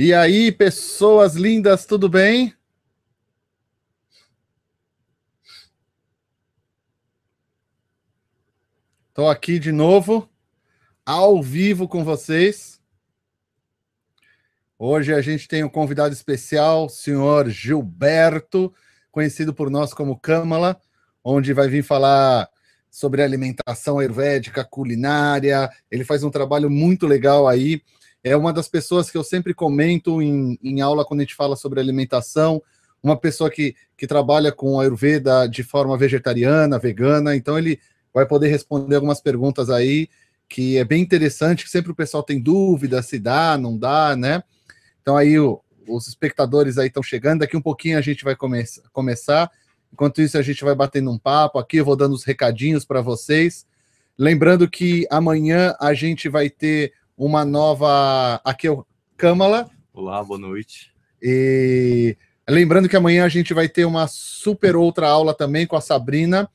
E aí, pessoas lindas, tudo bem? Estou aqui de novo, ao vivo com vocês. Hoje a gente tem um convidado especial, o senhor Gilberto, conhecido por nós como Câmala, onde vai vir falar sobre alimentação ayurvédica, culinária. Ele faz um trabalho muito legal aí é uma das pessoas que eu sempre comento em, em aula quando a gente fala sobre alimentação, uma pessoa que, que trabalha com Ayurveda de forma vegetariana, vegana, então ele vai poder responder algumas perguntas aí, que é bem interessante, que sempre o pessoal tem dúvida se dá, não dá, né? Então aí o, os espectadores aí estão chegando, daqui um pouquinho a gente vai come começar, enquanto isso a gente vai batendo um papo aqui, eu vou dando os recadinhos para vocês, lembrando que amanhã a gente vai ter uma nova. Aqui é o Kamala. Olá, boa noite. E lembrando que amanhã a gente vai ter uma super outra aula também com a Sabrina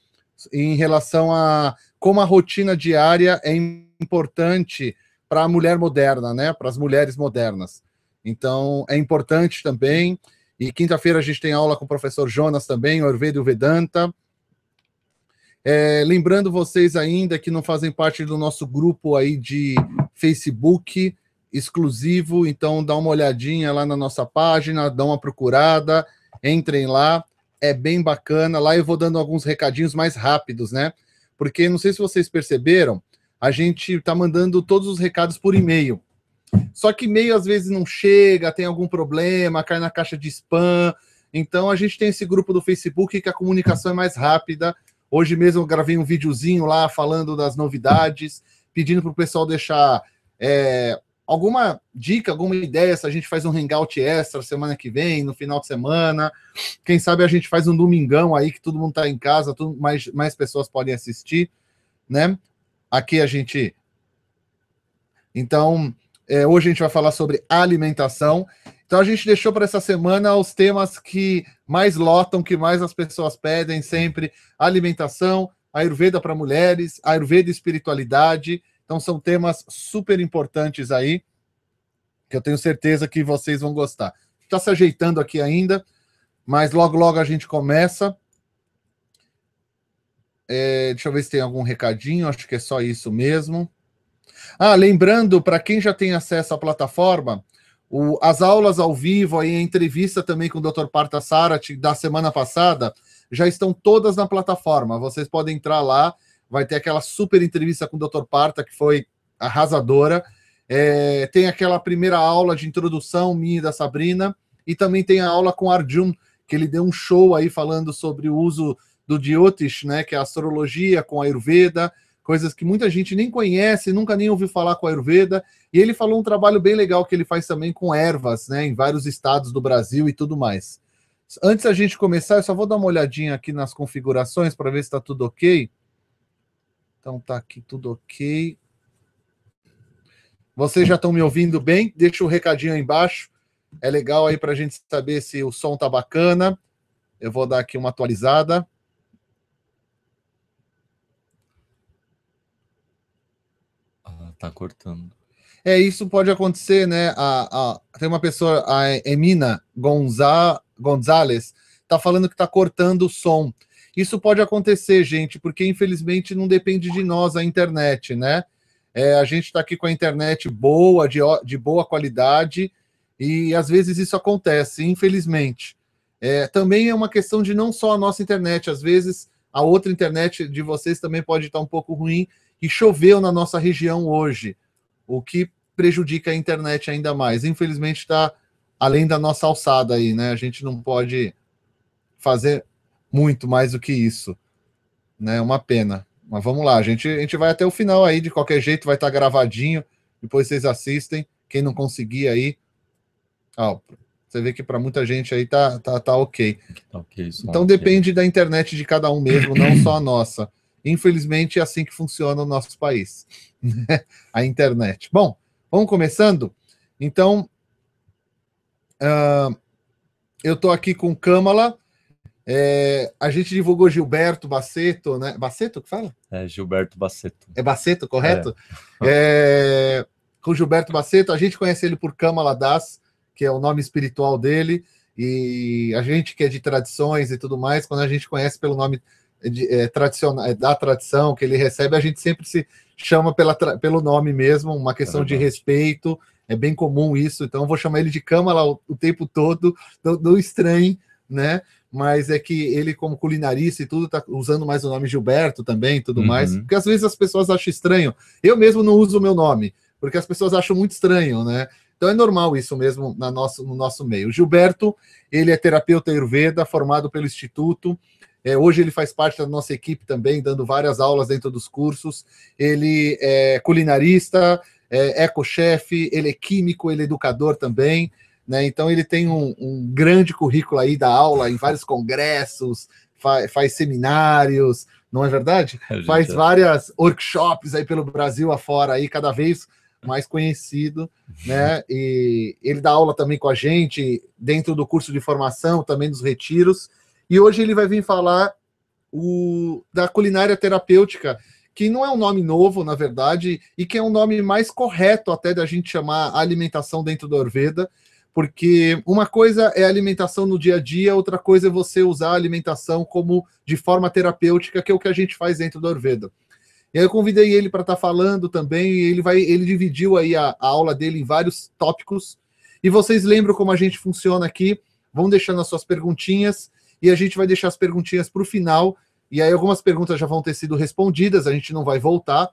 em relação a como a rotina diária é importante para a mulher moderna, né? Para as mulheres modernas. Então é importante também. E quinta-feira a gente tem aula com o professor Jonas também, Orvedo Vedanta. É, lembrando vocês ainda que não fazem parte do nosso grupo aí de Facebook exclusivo, então dá uma olhadinha lá na nossa página, dá uma procurada, entrem lá, é bem bacana. Lá eu vou dando alguns recadinhos mais rápidos, né? Porque não sei se vocês perceberam, a gente tá mandando todos os recados por e-mail. Só que e-mail às vezes não chega, tem algum problema, cai na caixa de spam. Então a gente tem esse grupo do Facebook que a comunicação é mais rápida Hoje mesmo eu gravei um videozinho lá falando das novidades, pedindo para o pessoal deixar é, alguma dica, alguma ideia, se a gente faz um hangout extra semana que vem, no final de semana. Quem sabe a gente faz um domingão aí que todo mundo está em casa, tudo, mais, mais pessoas podem assistir, né? Aqui a gente. Então, é, hoje a gente vai falar sobre alimentação. Então a gente deixou para essa semana os temas que mais lotam, que mais as pessoas pedem sempre: alimentação, Ayurveda para mulheres, Ayurveda e espiritualidade. Então são temas super importantes aí, que eu tenho certeza que vocês vão gostar. Está se ajeitando aqui ainda, mas logo logo a gente começa. É, deixa eu ver se tem algum recadinho, acho que é só isso mesmo. Ah, lembrando, para quem já tem acesso à plataforma, o, as aulas ao vivo, aí, a entrevista também com o Dr. Parta Sarat da semana passada, já estão todas na plataforma. Vocês podem entrar lá, vai ter aquela super entrevista com o Dr. Parta, que foi arrasadora. É, tem aquela primeira aula de introdução minha e da Sabrina, e também tem a aula com Arjun, que ele deu um show aí falando sobre o uso do Jyotish, né, que é a astrologia com a Ayurveda, coisas que muita gente nem conhece, nunca nem ouviu falar com a Ayurveda. E ele falou um trabalho bem legal que ele faz também com ervas, né, em vários estados do Brasil e tudo mais. Antes a gente começar, eu só vou dar uma olhadinha aqui nas configurações para ver se está tudo ok. Então tá aqui tudo ok. Vocês já estão me ouvindo bem? Deixa o um recadinho aí embaixo. É legal aí para a gente saber se o som tá bacana. Eu vou dar aqui uma atualizada. Tá cortando. É, isso pode acontecer, né? A, a, tem uma pessoa, a Emina Gonza, Gonzalez, tá falando que tá cortando o som. Isso pode acontecer, gente, porque infelizmente não depende de nós a internet, né? É, a gente está aqui com a internet boa, de, de boa qualidade, e às vezes isso acontece, infelizmente. É, também é uma questão de não só a nossa internet, às vezes a outra internet de vocês também pode estar um pouco ruim, e choveu na nossa região hoje, o que prejudica a internet ainda mais. Infelizmente está além da nossa alçada aí, né? A gente não pode fazer muito mais do que isso, né? Uma pena. Mas vamos lá, a gente, a gente vai até o final aí, de qualquer jeito, vai estar tá gravadinho, depois vocês assistem. Quem não conseguir aí, ó, você vê que para muita gente aí tá, tá, tá ok. Tá okay então depende da internet de cada um mesmo, não só a nossa. Infelizmente, é assim que funciona o nosso país, né? a internet. Bom, vamos começando? Então, uh, eu estou aqui com Câmara. É, a gente divulgou Gilberto Baceto, né? Baceto que fala? É, Gilberto Baceto. É Baceto, correto? É. É, com Gilberto Baceto, a gente conhece ele por Câmara Das, que é o nome espiritual dele, e a gente que é de tradições e tudo mais, quando a gente conhece pelo nome de, é, é, da tradição que ele recebe, a gente sempre se chama pela, pelo nome mesmo, uma questão uhum. de respeito, é bem comum isso, então vou chamar ele de Câmara o, o tempo todo, não estranho, né? Mas é que ele, como culinarista e tudo, tá usando mais o nome Gilberto também tudo uhum. mais, porque às vezes as pessoas acham estranho. Eu mesmo não uso o meu nome, porque as pessoas acham muito estranho, né? Então é normal isso mesmo na nosso, no nosso meio. O Gilberto, ele é terapeuta Ayurveda, formado pelo Instituto é, hoje ele faz parte da nossa equipe também, dando várias aulas dentro dos cursos. Ele é culinarista, é ecochefe, ele é químico, ele é educador também. Né? Então ele tem um, um grande currículo aí da aula em vários congressos, faz, faz seminários, não é verdade? É, faz é. várias workshops aí pelo Brasil afora, aí cada vez mais conhecido, né? E ele dá aula também com a gente dentro do curso de formação, também dos retiros. E hoje ele vai vir falar o, da culinária terapêutica, que não é um nome novo, na verdade, e que é um nome mais correto até da gente chamar alimentação dentro do Orveda, porque uma coisa é alimentação no dia a dia, outra coisa é você usar a alimentação como de forma terapêutica, que é o que a gente faz dentro do Orveda. E aí eu convidei ele para estar tá falando também, e ele vai, ele dividiu aí a, a, aula dele em vários tópicos. E vocês lembram como a gente funciona aqui? Vão deixando as suas perguntinhas e a gente vai deixar as perguntinhas para o final. E aí algumas perguntas já vão ter sido respondidas, a gente não vai voltar.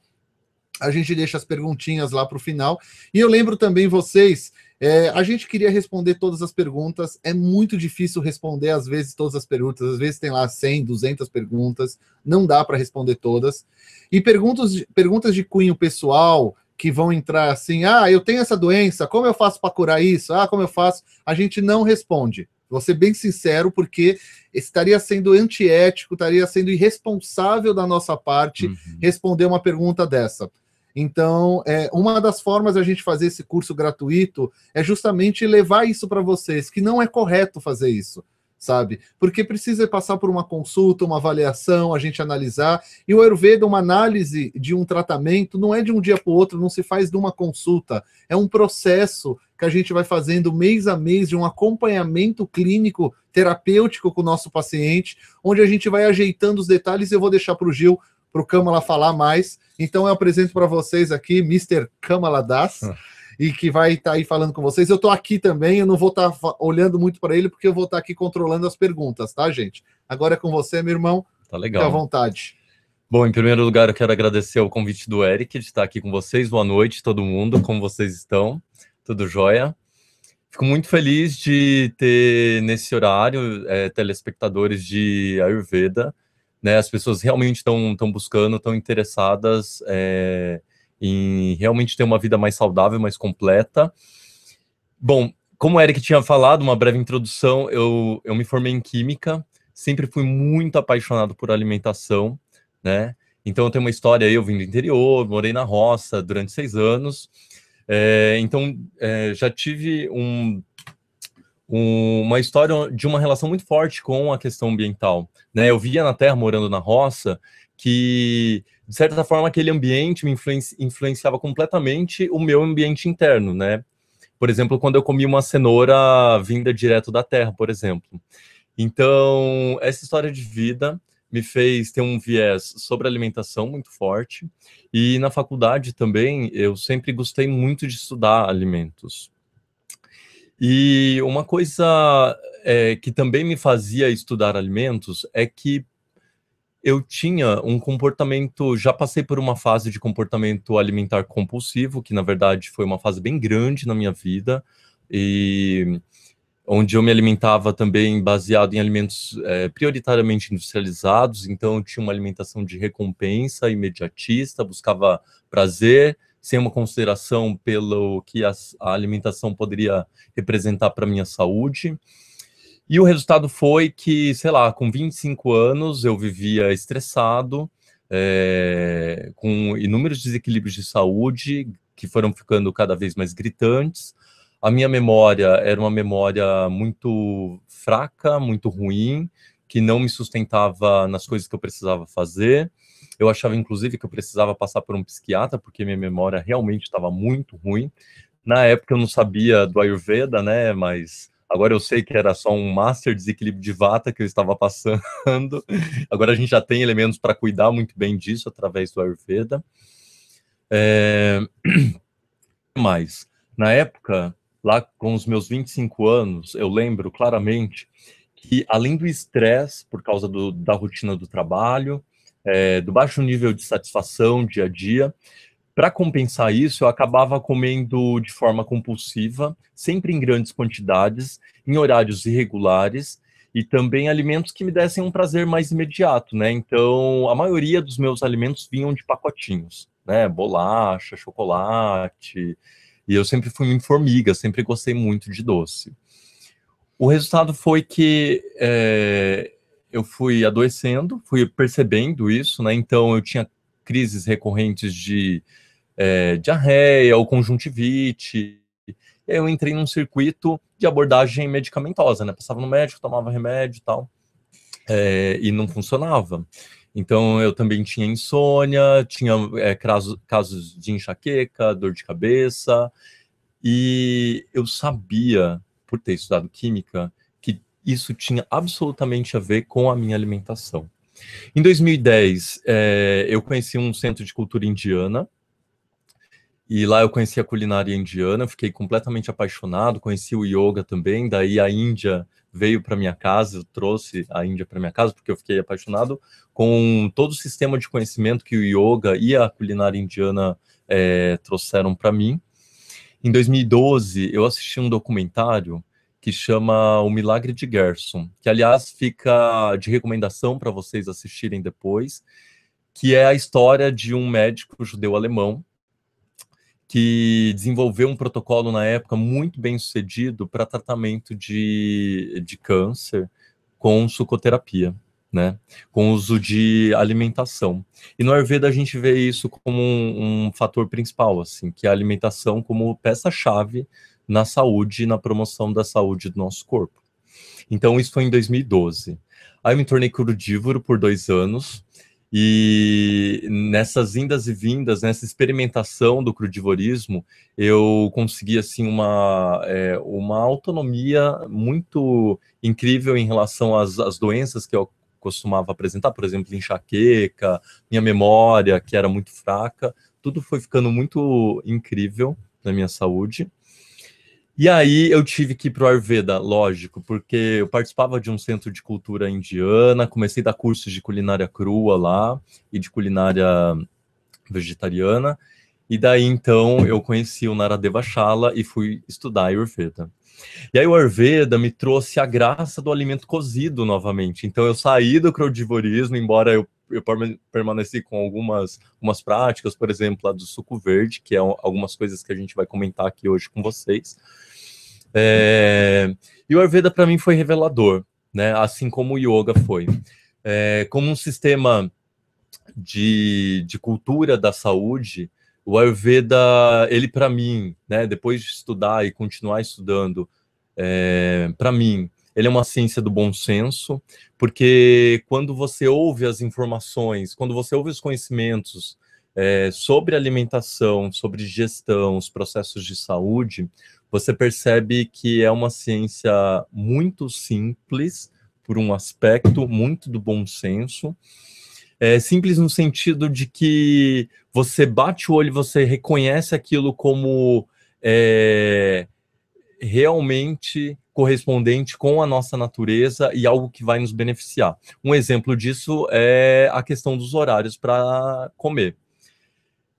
A gente deixa as perguntinhas lá para o final. E eu lembro também vocês é, a gente queria responder todas as perguntas. É muito difícil responder, às vezes, todas as perguntas. Às vezes tem lá 100, 200 perguntas. Não dá para responder todas. E perguntas perguntas de cunho pessoal que vão entrar assim: ah, eu tenho essa doença, como eu faço para curar isso? Ah, como eu faço? A gente não responde. Vou ser bem sincero, porque estaria sendo antiético, estaria sendo irresponsável da nossa parte uhum. responder uma pergunta dessa. Então, é, uma das formas da gente fazer esse curso gratuito é justamente levar isso para vocês, que não é correto fazer isso sabe? Porque precisa passar por uma consulta, uma avaliação, a gente analisar. E o Ayurveda, uma análise de um tratamento, não é de um dia para o outro, não se faz de uma consulta. É um processo que a gente vai fazendo mês a mês de um acompanhamento clínico terapêutico com o nosso paciente, onde a gente vai ajeitando os detalhes. Eu vou deixar para o Gil para o Câmara falar mais. Então eu apresento para vocês aqui Mr. Câmara Das. Ah e que vai estar tá aí falando com vocês. Eu estou aqui também, eu não vou estar tá olhando muito para ele, porque eu vou estar tá aqui controlando as perguntas, tá, gente? Agora é com você, meu irmão. Tá legal. Fique à vontade. Bom, em primeiro lugar, eu quero agradecer o convite do Eric de estar tá aqui com vocês. Boa noite, todo mundo. Como vocês estão? Tudo jóia? Fico muito feliz de ter nesse horário é, telespectadores de Ayurveda. Né? As pessoas realmente estão buscando, estão interessadas é, em realmente ter uma vida mais saudável, mais completa. Bom, como o Eric tinha falado, uma breve introdução, eu, eu me formei em Química, sempre fui muito apaixonado por alimentação, né? Então eu tenho uma história, eu vim do interior, morei na roça durante seis anos, é, então é, já tive um, um, uma história de uma relação muito forte com a questão ambiental, né? Eu via na terra, morando na roça, que de certa forma, aquele ambiente me influenci influenciava completamente o meu ambiente interno, né? Por exemplo, quando eu comi uma cenoura vinda direto da terra, por exemplo. Então, essa história de vida me fez ter um viés sobre alimentação muito forte. E na faculdade também, eu sempre gostei muito de estudar alimentos. E uma coisa é, que também me fazia estudar alimentos é que eu tinha um comportamento, já passei por uma fase de comportamento alimentar compulsivo, que na verdade foi uma fase bem grande na minha vida, e onde eu me alimentava também baseado em alimentos é, prioritariamente industrializados, então eu tinha uma alimentação de recompensa imediatista, buscava prazer, sem uma consideração pelo que a, a alimentação poderia representar para minha saúde. E o resultado foi que, sei lá, com 25 anos eu vivia estressado, é, com inúmeros desequilíbrios de saúde que foram ficando cada vez mais gritantes. A minha memória era uma memória muito fraca, muito ruim, que não me sustentava nas coisas que eu precisava fazer. Eu achava, inclusive, que eu precisava passar por um psiquiatra, porque minha memória realmente estava muito ruim. Na época eu não sabia do Ayurveda, né? Mas Agora eu sei que era só um master desequilíbrio de vata que eu estava passando. Agora a gente já tem elementos para cuidar muito bem disso através do Ayurveda. É... mais? Na época, lá com os meus 25 anos, eu lembro claramente que além do estresse por causa do, da rotina do trabalho, é, do baixo nível de satisfação dia a dia, para compensar isso, eu acabava comendo de forma compulsiva, sempre em grandes quantidades, em horários irregulares e também alimentos que me dessem um prazer mais imediato, né? Então, a maioria dos meus alimentos vinham de pacotinhos, né? Bolacha, chocolate. E eu sempre fui muito formiga, sempre gostei muito de doce. O resultado foi que é, eu fui adoecendo, fui percebendo isso, né? Então, eu tinha crises recorrentes de é, diarreia ou conjuntivite. eu entrei num circuito de abordagem medicamentosa, né? Passava no médico, tomava remédio e tal, é, e não funcionava. Então eu também tinha insônia, tinha é, casos, casos de enxaqueca, dor de cabeça, e eu sabia, por ter estudado química, que isso tinha absolutamente a ver com a minha alimentação. Em 2010, é, eu conheci um centro de cultura indiana, e lá eu conheci a culinária indiana, fiquei completamente apaixonado, conheci o yoga também, daí a Índia veio para minha casa, eu trouxe a Índia para minha casa porque eu fiquei apaixonado com todo o sistema de conhecimento que o yoga e a culinária indiana é, trouxeram para mim. Em 2012, eu assisti um documentário que chama O Milagre de Gerson, que aliás fica de recomendação para vocês assistirem depois, que é a história de um médico judeu alemão que desenvolveu um protocolo na época muito bem sucedido para tratamento de, de câncer com sucoterapia, né? com uso de alimentação. E no Ayurveda a gente vê isso como um, um fator principal, assim, que é a alimentação como peça-chave na saúde e na promoção da saúde do nosso corpo. Então isso foi em 2012. Aí eu me tornei crudívoro por dois anos, e nessas indas e vindas, nessa experimentação do crudivorismo, eu consegui assim uma, é, uma autonomia muito incrível em relação às, às doenças que eu costumava apresentar, por exemplo, enxaqueca, minha memória, que era muito fraca, tudo foi ficando muito incrível na minha saúde. E aí eu tive que ir para o Ayurveda, lógico, porque eu participava de um centro de cultura indiana, comecei a dar cursos de culinária crua lá e de culinária vegetariana. E daí então eu conheci o Naradeva Shala e fui estudar Ayurveda. E aí o Ayurveda me trouxe a graça do alimento cozido novamente. Então eu saí do crodivorismo, embora eu eu permaneci com algumas, algumas práticas, por exemplo, a do suco verde, que é algumas coisas que a gente vai comentar aqui hoje com vocês. É, e o Ayurveda para mim foi revelador, né? Assim como o yoga foi, é, como um sistema de, de cultura da saúde. O Ayurveda, ele para mim, né? Depois de estudar e continuar estudando, é, para mim ele é uma ciência do bom senso, porque quando você ouve as informações, quando você ouve os conhecimentos é, sobre alimentação, sobre gestão, os processos de saúde, você percebe que é uma ciência muito simples, por um aspecto, muito do bom senso. É simples no sentido de que você bate o olho, você reconhece aquilo como é, realmente correspondente com a nossa natureza e algo que vai nos beneficiar. Um exemplo disso é a questão dos horários para comer.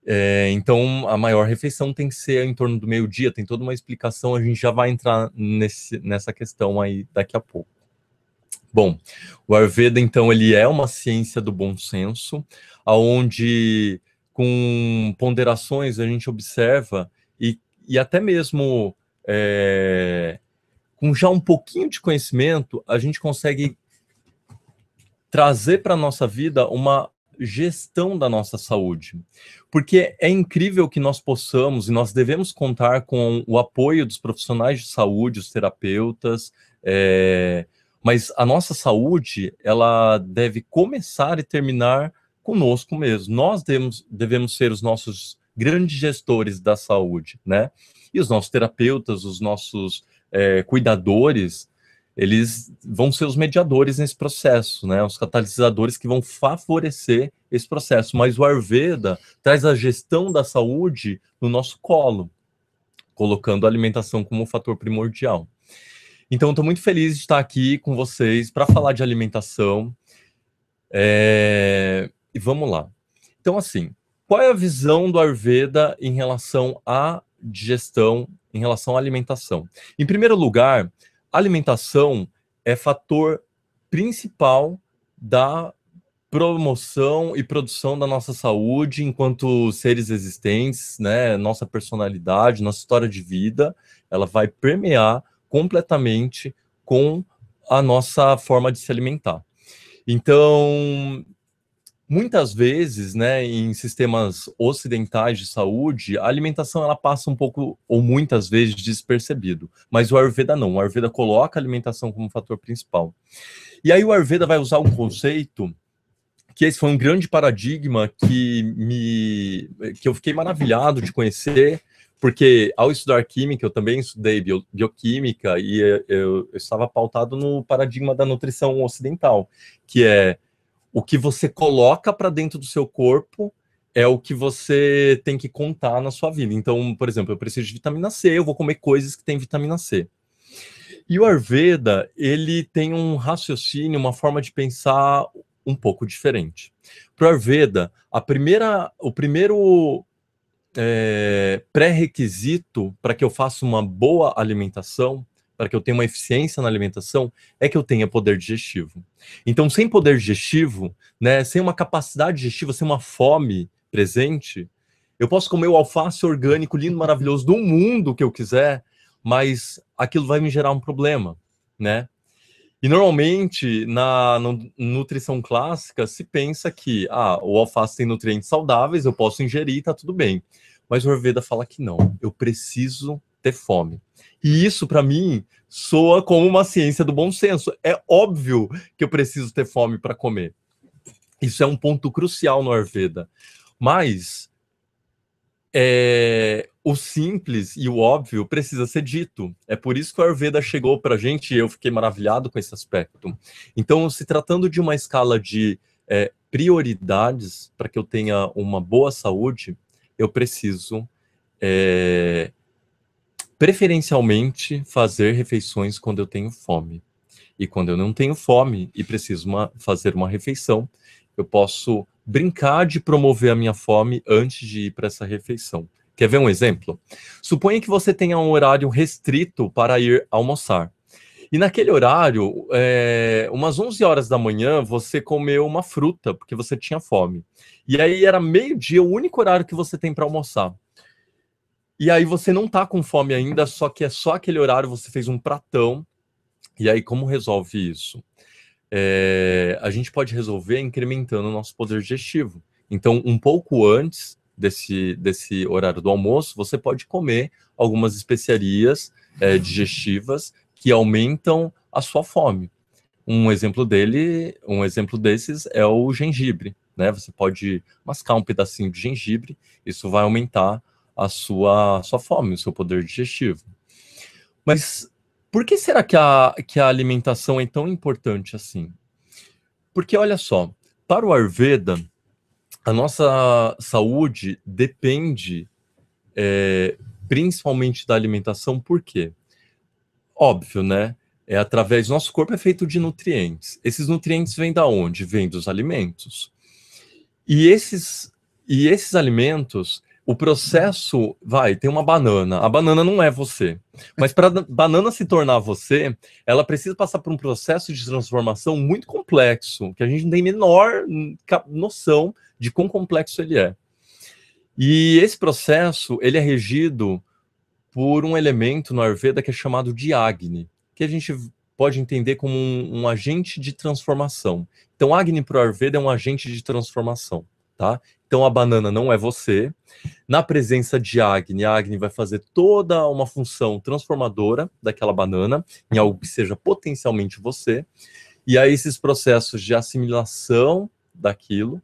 É, então, a maior refeição tem que ser em torno do meio-dia, tem toda uma explicação, a gente já vai entrar nesse, nessa questão aí daqui a pouco. Bom, o Ayurveda, então, ele é uma ciência do bom senso, aonde com ponderações a gente observa e, e até mesmo é, com já um pouquinho de conhecimento, a gente consegue trazer para a nossa vida uma gestão da nossa saúde. Porque é incrível que nós possamos e nós devemos contar com o apoio dos profissionais de saúde, os terapeutas, é... mas a nossa saúde, ela deve começar e terminar conosco mesmo. Nós devemos, devemos ser os nossos grandes gestores da saúde, né? E os nossos terapeutas, os nossos é, cuidadores, eles vão ser os mediadores nesse processo, né? Os catalisadores que vão favorecer esse processo. Mas o Ayurveda traz a gestão da saúde no nosso colo, colocando a alimentação como fator primordial. Então, estou muito feliz de estar aqui com vocês para falar de alimentação. É... E vamos lá. Então, assim, qual é a visão do Ayurveda em relação à digestão em relação à alimentação. Em primeiro lugar, alimentação é fator principal da promoção e produção da nossa saúde enquanto seres existentes, né? Nossa personalidade, nossa história de vida, ela vai permear completamente com a nossa forma de se alimentar. Então, Muitas vezes, né, em sistemas ocidentais de saúde, a alimentação ela passa um pouco ou muitas vezes despercebido, mas o Ayurveda não. O Ayurveda coloca a alimentação como fator principal. E aí o Ayurveda vai usar um conceito que esse foi um grande paradigma que me que eu fiquei maravilhado de conhecer, porque ao estudar química, eu também estudei bio, bioquímica e eu, eu estava pautado no paradigma da nutrição ocidental, que é o que você coloca para dentro do seu corpo é o que você tem que contar na sua vida. Então, por exemplo, eu preciso de vitamina C, eu vou comer coisas que têm vitamina C. E o Arveda, ele tem um raciocínio, uma forma de pensar um pouco diferente. Para o Arveda, a primeira, o primeiro é, pré-requisito para que eu faça uma boa alimentação para que eu tenha uma eficiência na alimentação, é que eu tenha poder digestivo. Então, sem poder digestivo, né, sem uma capacidade digestiva, sem uma fome presente, eu posso comer o alface orgânico lindo, maravilhoso do mundo que eu quiser, mas aquilo vai me gerar um problema, né? E normalmente na, na nutrição clássica se pensa que ah, o alface tem nutrientes saudáveis, eu posso ingerir, tá tudo bem. Mas o Ayurveda fala que não. Eu preciso ter fome. E isso, para mim, soa como uma ciência do bom senso. É óbvio que eu preciso ter fome para comer. Isso é um ponto crucial no Arveda Mas é, o simples e o óbvio precisa ser dito. É por isso que o Arveda chegou para a gente e eu fiquei maravilhado com esse aspecto. Então, se tratando de uma escala de é, prioridades para que eu tenha uma boa saúde, eu preciso é, preferencialmente fazer refeições quando eu tenho fome. E quando eu não tenho fome e preciso uma, fazer uma refeição, eu posso brincar de promover a minha fome antes de ir para essa refeição. Quer ver um exemplo? Suponha que você tenha um horário restrito para ir almoçar. E naquele horário, é, umas 11 horas da manhã, você comeu uma fruta, porque você tinha fome. E aí era meio-dia, o único horário que você tem para almoçar. E aí você não tá com fome ainda, só que é só aquele horário, você fez um pratão. E aí, como resolve isso? É, a gente pode resolver incrementando o nosso poder digestivo. Então, um pouco antes desse, desse horário do almoço, você pode comer algumas especiarias é, digestivas que aumentam a sua fome. Um exemplo dele, um exemplo desses é o gengibre, né? Você pode mascar um pedacinho de gengibre, isso vai aumentar a sua, a sua fome, o seu poder digestivo. Mas por que será que a, que a alimentação é tão importante assim? Porque, olha só, para o Ayurveda, a nossa saúde depende é, principalmente da alimentação, por quê? Óbvio, né? É através nosso corpo é feito de nutrientes. Esses nutrientes vêm da onde? Vêm dos alimentos. E esses e esses alimentos, o processo vai, tem uma banana. A banana não é você. Mas para a banana se tornar você, ela precisa passar por um processo de transformação muito complexo, que a gente não tem menor noção de quão complexo ele é. E esse processo, ele é regido por um elemento no Ayurveda que é chamado de Agni, que a gente pode entender como um, um agente de transformação. Então, Agni para o Ayurveda é um agente de transformação tá? Então a banana não é você. Na presença de Agni, a Agni vai fazer toda uma função transformadora daquela banana em algo que seja potencialmente você. E aí esses processos de assimilação daquilo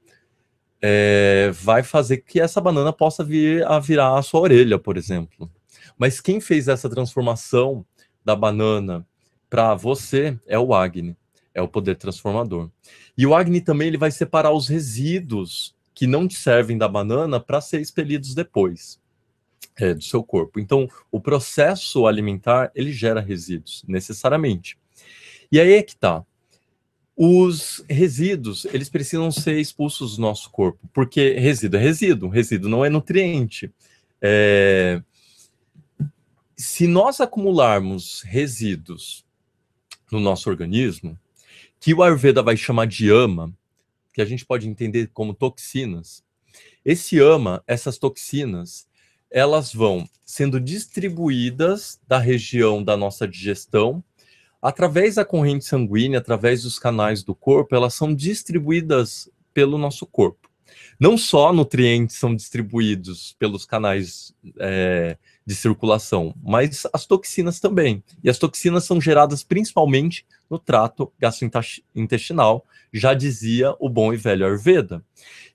é, vai fazer que essa banana possa vir a virar a sua orelha, por exemplo. Mas quem fez essa transformação da banana para você é o Agni, é o poder transformador. E o Agni também ele vai separar os resíduos que não te servem da banana para ser expelidos depois é, do seu corpo. Então, o processo alimentar ele gera resíduos necessariamente. E aí é que tá. Os resíduos, eles precisam ser expulsos do nosso corpo, porque resíduo é resíduo, resíduo não é nutriente. É... Se nós acumularmos resíduos no nosso organismo, que o Ayurveda vai chamar de ama, que a gente pode entender como toxinas, esse ama, essas toxinas, elas vão sendo distribuídas da região da nossa digestão, através da corrente sanguínea, através dos canais do corpo, elas são distribuídas pelo nosso corpo. Não só nutrientes são distribuídos pelos canais é, de circulação, mas as toxinas também. E as toxinas são geradas principalmente no trato gastrointestinal, já dizia o bom e velho Ayurveda.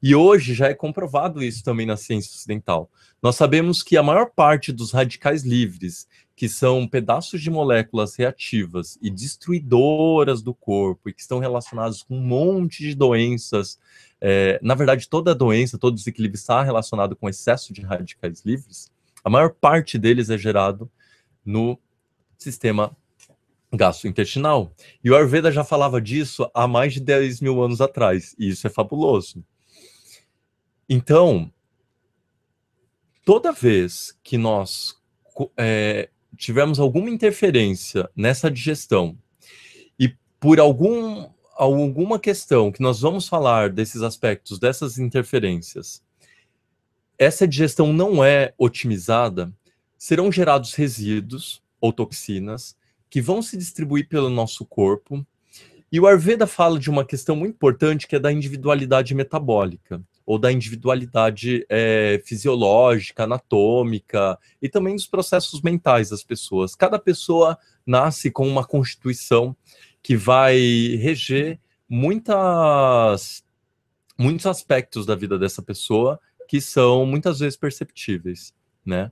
E hoje já é comprovado isso também na ciência ocidental. Nós sabemos que a maior parte dos radicais livres, que são pedaços de moléculas reativas e destruidoras do corpo e que estão relacionados com um monte de doenças, é, na verdade, toda doença, todo desequilíbrio está relacionado com excesso de radicais livres a maior parte deles é gerado no sistema gastrointestinal. E o Ayurveda já falava disso há mais de 10 mil anos atrás, e isso é fabuloso. Então, toda vez que nós é, tivermos alguma interferência nessa digestão, e por algum, alguma questão que nós vamos falar desses aspectos, dessas interferências, essa digestão não é otimizada, serão gerados resíduos ou toxinas que vão se distribuir pelo nosso corpo. E o Arveda fala de uma questão muito importante que é da individualidade metabólica ou da individualidade é, fisiológica, anatômica e também dos processos mentais das pessoas. Cada pessoa nasce com uma constituição que vai reger muitas, muitos aspectos da vida dessa pessoa que são muitas vezes perceptíveis, né?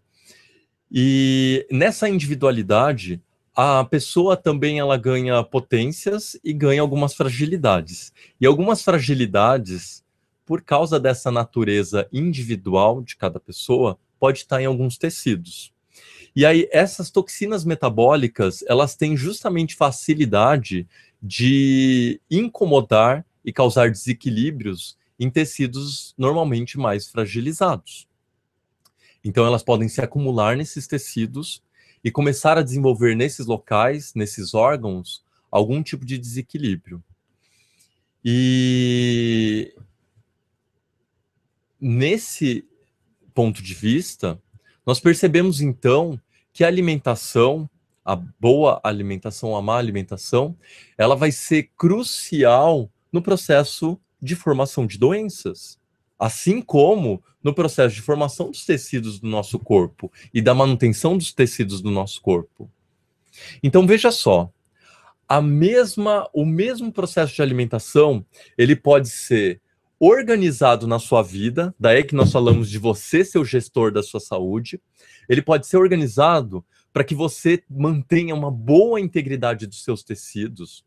E nessa individualidade, a pessoa também ela ganha potências e ganha algumas fragilidades. E algumas fragilidades, por causa dessa natureza individual de cada pessoa, pode estar em alguns tecidos. E aí essas toxinas metabólicas, elas têm justamente facilidade de incomodar e causar desequilíbrios em tecidos normalmente mais fragilizados. Então, elas podem se acumular nesses tecidos e começar a desenvolver nesses locais, nesses órgãos, algum tipo de desequilíbrio. E nesse ponto de vista, nós percebemos então que a alimentação, a boa alimentação, a má alimentação, ela vai ser crucial no processo de formação de doenças, assim como no processo de formação dos tecidos do nosso corpo e da manutenção dos tecidos do nosso corpo. Então veja só, a mesma o mesmo processo de alimentação, ele pode ser organizado na sua vida, daí que nós falamos de você ser o gestor da sua saúde, ele pode ser organizado para que você mantenha uma boa integridade dos seus tecidos,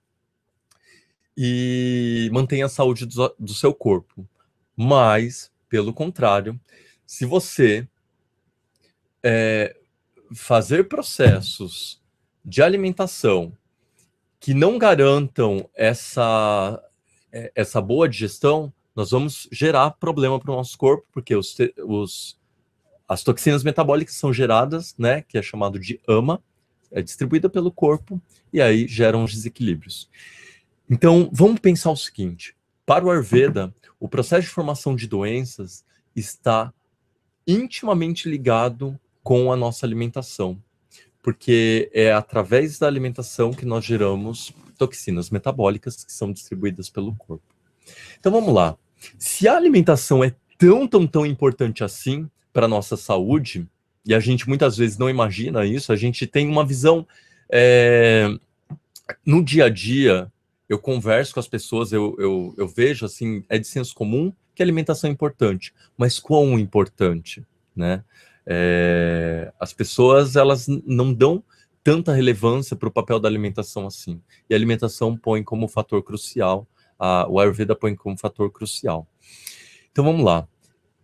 e mantenha a saúde do, do seu corpo. Mas, pelo contrário, se você é, fazer processos de alimentação que não garantam essa, é, essa boa digestão, nós vamos gerar problema para o nosso corpo, porque os, os, as toxinas metabólicas são geradas, né, que é chamado de AMA, é distribuída pelo corpo, e aí geram os desequilíbrios. Então, vamos pensar o seguinte: para o Ayurveda, o processo de formação de doenças está intimamente ligado com a nossa alimentação, porque é através da alimentação que nós geramos toxinas metabólicas que são distribuídas pelo corpo. Então vamos lá. Se a alimentação é tão, tão, tão importante assim para a nossa saúde, e a gente muitas vezes não imagina isso, a gente tem uma visão é, no dia a dia eu converso com as pessoas, eu, eu, eu vejo, assim, é de senso comum que a alimentação é importante, mas quão importante, né? É, as pessoas, elas não dão tanta relevância para o papel da alimentação assim. E a alimentação põe como fator crucial, a, o Ayurveda põe como fator crucial. Então vamos lá.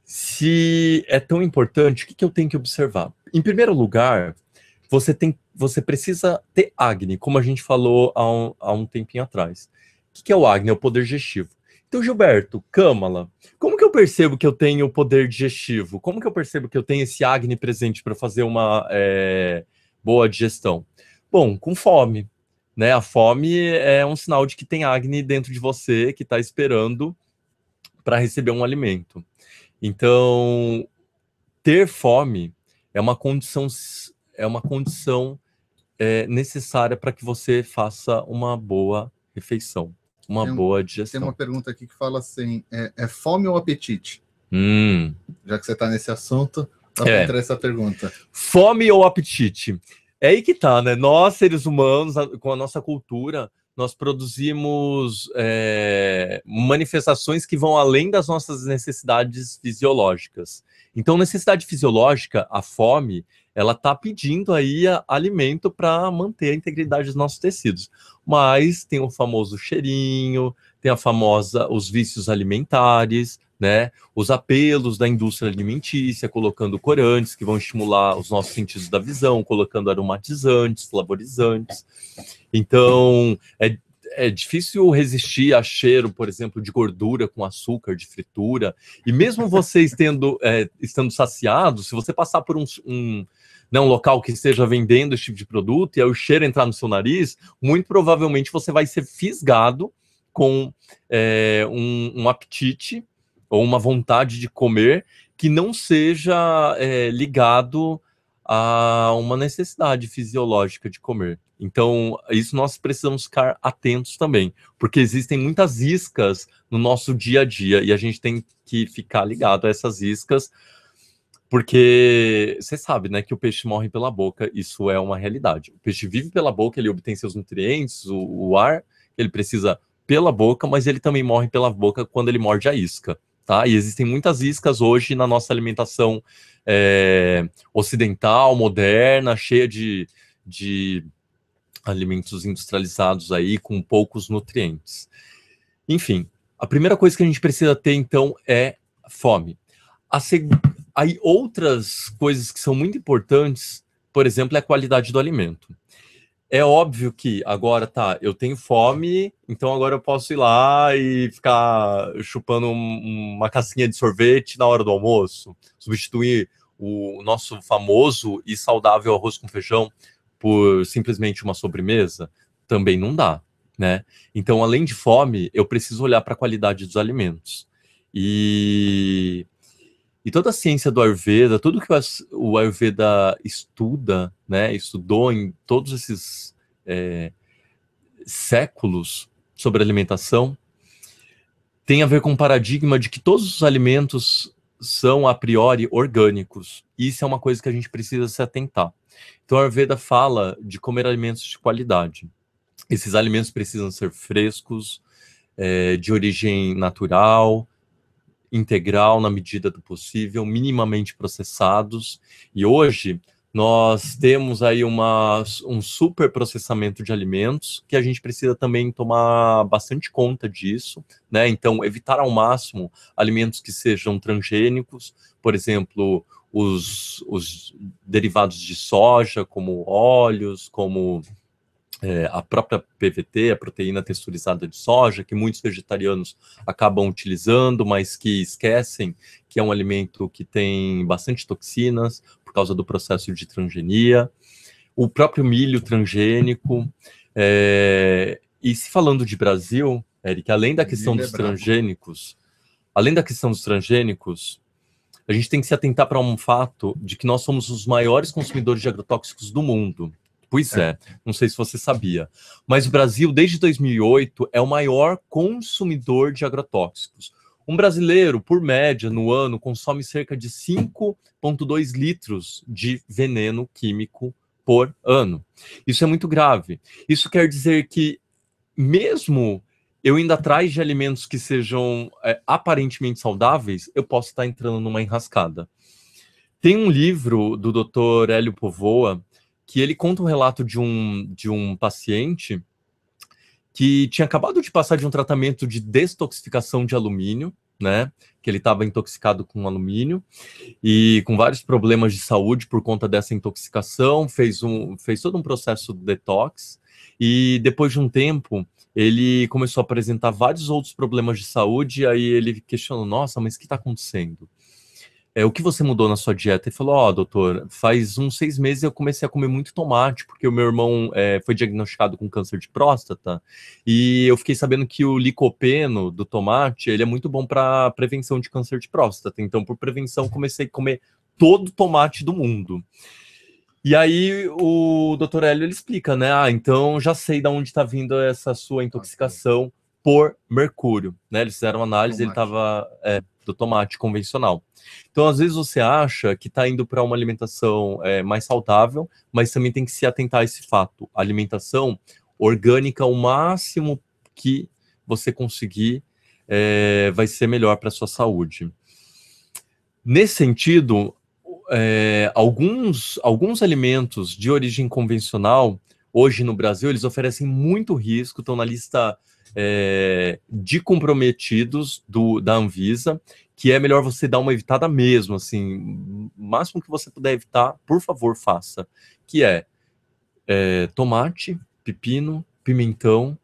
Se é tão importante, o que, que eu tenho que observar? Em primeiro lugar, você tem, você precisa ter Agni, como a gente falou há um, há um tempinho atrás. O que é o Agni? É o poder digestivo. Então, Gilberto, Câmara, como que eu percebo que eu tenho o poder digestivo? Como que eu percebo que eu tenho esse Agni presente para fazer uma é, boa digestão? Bom, com fome. Né? A fome é um sinal de que tem Agni dentro de você que está esperando para receber um alimento. Então, ter fome é uma condição é uma condição é, necessária para que você faça uma boa refeição, uma tem, boa digestão. Tem uma pergunta aqui que fala assim: é, é fome ou apetite? Hum. Já que você está nesse assunto, dá para é. entrar essa pergunta. Fome ou apetite? É aí que tá, né? Nós, seres humanos, com a nossa cultura, nós produzimos é, manifestações que vão além das nossas necessidades fisiológicas. Então, necessidade fisiológica, a fome, ela está pedindo aí alimento para manter a integridade dos nossos tecidos. Mas tem o famoso cheirinho, tem a famosa os vícios alimentares, né? Os apelos da indústria alimentícia, colocando corantes que vão estimular os nossos sentidos da visão, colocando aromatizantes, flavorizantes. Então, é, é difícil resistir a cheiro, por exemplo, de gordura com açúcar, de fritura. E mesmo vocês tendo, é, estando saciados, se você passar por um, um né, um local que esteja vendendo esse tipo de produto e aí o cheiro entrar no seu nariz, muito provavelmente você vai ser fisgado com é, um, um apetite ou uma vontade de comer que não seja é, ligado a uma necessidade fisiológica de comer. Então, isso nós precisamos ficar atentos também, porque existem muitas iscas no nosso dia a dia e a gente tem que ficar ligado a essas iscas, porque você sabe, né, que o peixe morre pela boca, isso é uma realidade. O peixe vive pela boca, ele obtém seus nutrientes, o, o ar, ele precisa pela boca, mas ele também morre pela boca quando ele morde a isca. Tá? E existem muitas iscas hoje na nossa alimentação é, ocidental, moderna, cheia de, de alimentos industrializados aí com poucos nutrientes. Enfim, a primeira coisa que a gente precisa ter então é fome. A seg... Aí outras coisas que são muito importantes, por exemplo, é a qualidade do alimento é óbvio que agora tá, eu tenho fome, então agora eu posso ir lá e ficar chupando um, uma casquinha de sorvete na hora do almoço, substituir o nosso famoso e saudável arroz com feijão por simplesmente uma sobremesa, também não dá, né? Então, além de fome, eu preciso olhar para a qualidade dos alimentos. E e toda a ciência do Ayurveda, tudo que o Ayurveda estuda, né, estudou em todos esses é, séculos sobre alimentação, tem a ver com o paradigma de que todos os alimentos são a priori orgânicos. Isso é uma coisa que a gente precisa se atentar. Então a Ayurveda fala de comer alimentos de qualidade. Esses alimentos precisam ser frescos, é, de origem natural, integral na medida do possível, minimamente processados. E hoje nós temos aí uma, um super processamento de alimentos que a gente precisa também tomar bastante conta disso, né? Então, evitar ao máximo alimentos que sejam transgênicos, por exemplo, os, os derivados de soja, como óleos, como é, a própria PVT, a proteína texturizada de soja, que muitos vegetarianos acabam utilizando, mas que esquecem que é um alimento que tem bastante toxinas por causa do processo de transgenia, o próprio milho transgênico. É, e se falando de Brasil, Eric, além da questão dos é transgênicos, além da questão dos transgênicos, a gente tem que se atentar para um fato de que nós somos os maiores consumidores de agrotóxicos do mundo. Pois é. é. não sei se você sabia. Mas o Brasil, desde 2008, é o maior consumidor de agrotóxicos. Um brasileiro, por média, no ano, consome cerca de 5,2 litros de veneno químico por ano. Isso é muito grave. Isso quer dizer que, mesmo eu indo atrás de alimentos que sejam é, aparentemente saudáveis, eu posso estar entrando numa enrascada. Tem um livro do Dr. Hélio Povoa que ele conta um relato de um, de um paciente que tinha acabado de passar de um tratamento de destoxificação de alumínio, né? Que ele estava intoxicado com alumínio e com vários problemas de saúde por conta dessa intoxicação, fez, um, fez todo um processo de detox e depois de um tempo ele começou a apresentar vários outros problemas de saúde, aí ele questionou, nossa, mas o que está acontecendo? é, o que você mudou na sua dieta? Ele falou, ó, oh, doutor, faz uns seis meses eu comecei a comer muito tomate, porque o meu irmão é, foi diagnosticado com câncer de próstata, e eu fiquei sabendo que o licopeno do tomate, ele é muito bom para prevenção de câncer de próstata, então por prevenção comecei a comer todo tomate do mundo. E aí o doutor Hélio ele explica, né? Ah, então já sei de onde está vindo essa sua intoxicação por mercúrio, né? Eles fizeram análise, tomate. ele estava... É, do tomate convencional. Então, às vezes você acha que está indo para uma alimentação é, mais saudável, mas também tem que se atentar a esse fato. alimentação orgânica, o máximo que você conseguir, é, vai ser melhor para a sua saúde. Nesse sentido, é, alguns, alguns alimentos de origem convencional, hoje no Brasil, eles oferecem muito risco, estão na lista é, de comprometidos do, da Anvisa, que é melhor você dar uma evitada mesmo, assim, máximo que você puder evitar, por favor, faça, que é, é tomate, pepino, pimentão,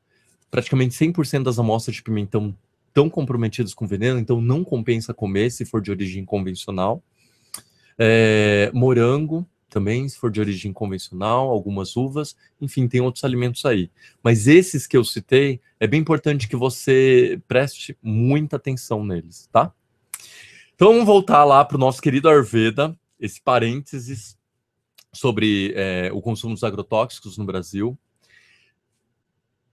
praticamente 100% das amostras de pimentão estão comprometidas com veneno, então não compensa comer se for de origem convencional, é, morango, também, se for de origem convencional, algumas uvas, enfim, tem outros alimentos aí. Mas esses que eu citei, é bem importante que você preste muita atenção neles, tá? Então vamos voltar lá para o nosso querido Arveda esse parênteses sobre é, o consumo dos agrotóxicos no Brasil.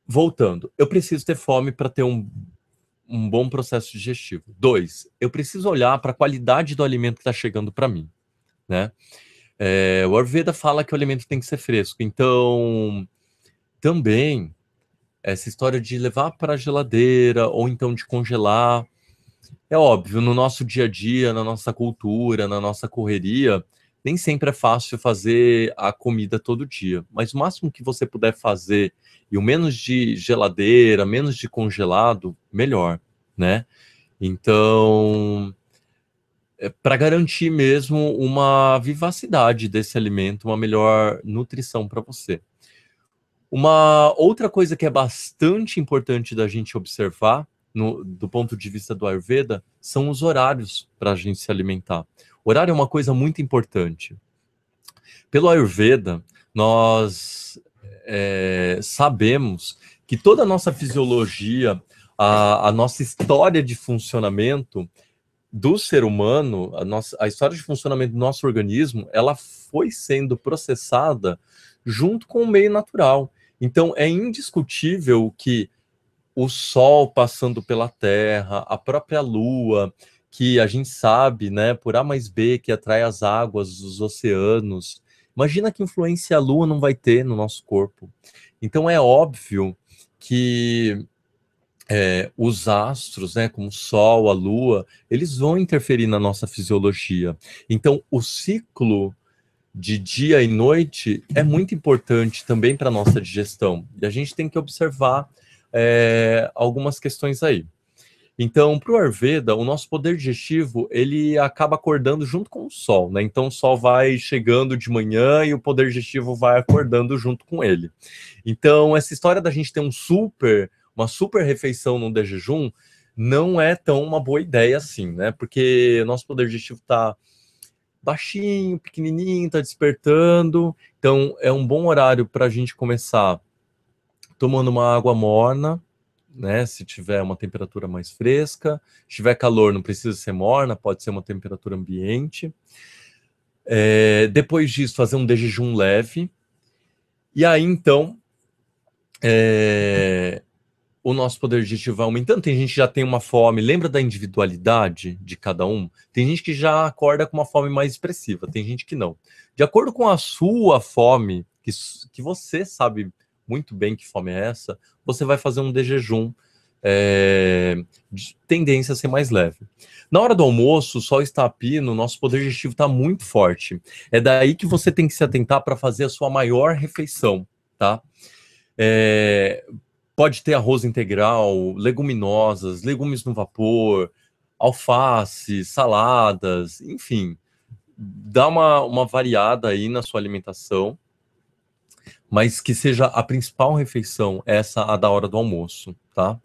Voltando, eu preciso ter fome para ter um um bom processo digestivo. Dois, eu preciso olhar para a qualidade do alimento que está chegando para mim, né? É, o Ayurveda fala que o alimento tem que ser fresco. Então, também, essa história de levar para a geladeira ou então de congelar. É óbvio, no nosso dia a dia, na nossa cultura, na nossa correria, nem sempre é fácil fazer a comida todo dia. Mas o máximo que você puder fazer, e o menos de geladeira, menos de congelado, melhor, né? Então, é, para garantir mesmo uma vivacidade desse alimento, uma melhor nutrição para você. Uma outra coisa que é bastante importante da gente observar, no, do ponto de vista do Ayurveda, são os horários para a gente se alimentar. O horário é uma coisa muito importante. Pelo Ayurveda, nós é, sabemos que toda a nossa fisiologia, a, a nossa história de funcionamento, do ser humano, a, nossa, a história de funcionamento do nosso organismo, ela foi sendo processada junto com o meio natural. Então, é indiscutível que o Sol passando pela Terra, a própria Lua, que a gente sabe, né, por A mais B, que atrai as águas os oceanos. Imagina que influência a Lua não vai ter no nosso corpo. Então, é óbvio que é, os astros, né, como o Sol, a Lua, eles vão interferir na nossa fisiologia. Então, o ciclo de dia e noite é muito importante também para a nossa digestão. E a gente tem que observar é, algumas questões aí. Então, para o Arveda, o nosso poder digestivo ele acaba acordando junto com o sol, né? Então, o sol vai chegando de manhã e o poder digestivo vai acordando junto com ele. Então, essa história da gente ter um super uma super refeição num de jejum não é tão uma boa ideia assim, né? Porque nosso poder digestivo está baixinho, pequenininho, está despertando. Então, é um bom horário para a gente começar tomando uma água morna, né? Se tiver uma temperatura mais fresca. Se tiver calor, não precisa ser morna, pode ser uma temperatura ambiente. É, depois disso, fazer um de jejum leve. E aí, então, é, o nosso poder digestivo vai aumentando, tem gente que já tem uma fome, lembra da individualidade de cada um? Tem gente que já acorda com uma fome mais expressiva, tem gente que não. De acordo com a sua fome, que, que você sabe muito bem que fome é essa, você vai fazer um de jejum é, eh, de tendência a ser mais leve. Na hora do almoço, o sol está a pino, nosso poder digestivo está muito forte. É daí que você tem que se atentar para fazer a sua maior refeição, tá? É, pode ter arroz integral, leguminosas, legumes no vapor, alface, saladas, enfim. Dá uma, uma variada aí na sua alimentação, mas que seja a principal refeição essa a da hora do almoço, tá?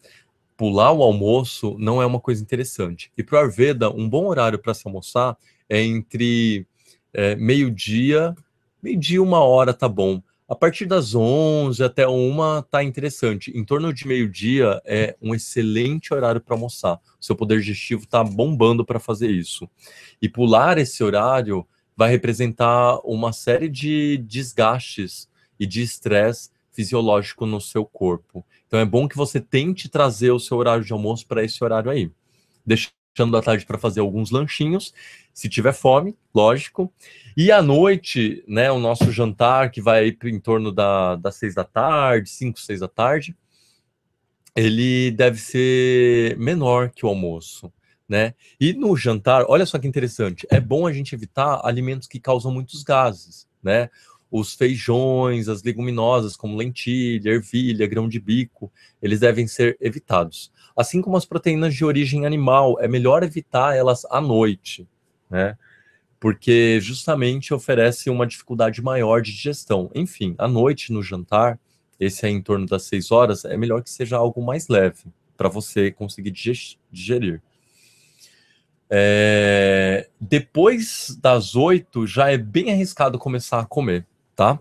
Pular o almoço não é uma coisa interessante. E para o Arveda um bom horário para se almoçar é entre é, meio-dia, meio-dia, uma hora tá bom, a partir das 11 até 1 tá interessante. Em torno de meio-dia é um excelente horário para almoçar. Seu poder digestivo está bombando para fazer isso. E pular esse horário vai representar uma série de desgastes e de estresse fisiológico no seu corpo. Então é bom que você tente trazer o seu horário de almoço para esse horário aí. Deixa tirando da tarde para fazer alguns lanchinhos, se tiver fome, lógico. E à noite, né, o nosso jantar, que vai em torno da, das seis da tarde, cinco, seis da tarde, ele deve ser menor que o almoço. Né? E no jantar, olha só que interessante, é bom a gente evitar alimentos que causam muitos gases, né? Os feijões, as leguminosas como lentilha, ervilha, grão de bico, eles devem ser evitados. Assim como as proteínas de origem animal, é melhor evitar elas à noite, né? Porque justamente oferece uma dificuldade maior de digestão. Enfim, à noite no jantar, esse é em torno das 6 horas, é melhor que seja algo mais leve para você conseguir digerir. É... Depois das 8 já é bem arriscado começar a comer, tá?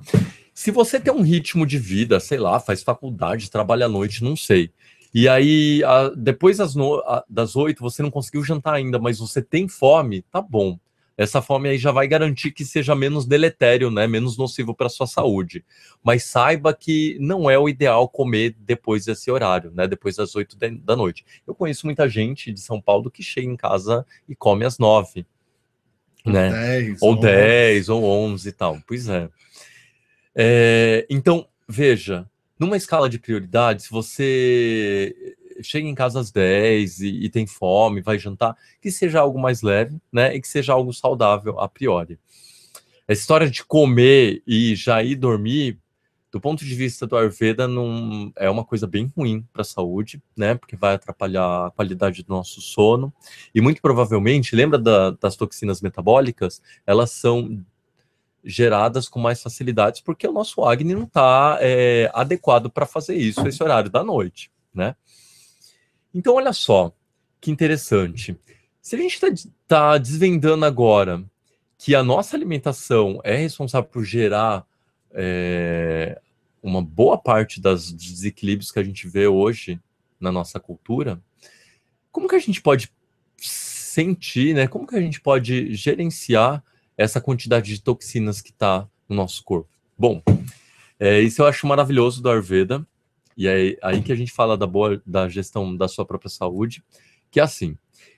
Se você tem um ritmo de vida, sei lá, faz faculdade, trabalha à noite, não sei. E aí, a, depois das, no, a, das você não conseguiu jantar ainda, mas você tem fome, tá bom. Essa fome aí já vai garantir que seja menos deletério, né? Menos nocivo para sua saúde. Mas saiba que não é o ideal comer depois desse horário, né? Depois das oito de, da noite. Eu conheço muita gente de São Paulo que chega em casa e come às nove, né? 10, ou 11. 10, ou 11 e tal. Pois é. é então, veja, numa escala de prioridades, você chega em casa às 10 e, e, tem fome, vai jantar, que seja algo mais leve, né? E que seja algo saudável a priori. A história de comer e já ir dormir, do ponto de vista do Ayurveda, não é uma coisa bem ruim para a saúde, né? Porque vai atrapalhar a qualidade do nosso sono. E muito provavelmente, lembra da, das toxinas metabólicas? Elas são geradas com mais facilidades, porque o nosso Agni não está é, adequado para fazer isso esse horário da noite, né? Então, olha só, que interessante. Se a gente está tá desvendando agora que a nossa alimentação é responsável por gerar é, uma boa parte dos desequilíbrios que a gente vê hoje na nossa cultura, como que a gente pode sentir, né? Como que a gente pode gerenciar essa quantidade de toxinas que está no nosso corpo. Bom, é, isso eu acho maravilhoso do Ayurveda, e é aí que a gente fala da boa da gestão da sua própria saúde, que é assim.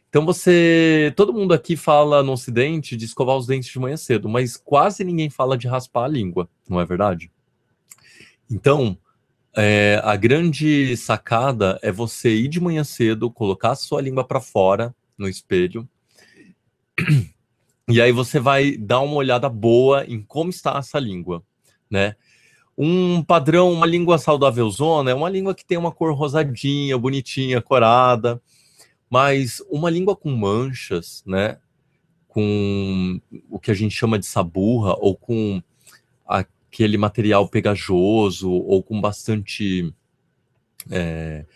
Então você, todo mundo aqui fala no ocidente de escovar os dentes de manhã cedo, mas quase ninguém fala de raspar a língua, não é verdade? Então, é, a grande sacada é você ir de manhã cedo, colocar a sua língua para fora no espelho e aí você vai dar uma olhada boa em como está essa língua, né? Um padrão, uma língua saudávelzona é uma língua que tem uma cor rosadinha, bonitinha, corada, mas uma língua com manchas, né? Com o que a gente chama de saburra ou com aquele material pegajoso ou com bastante é,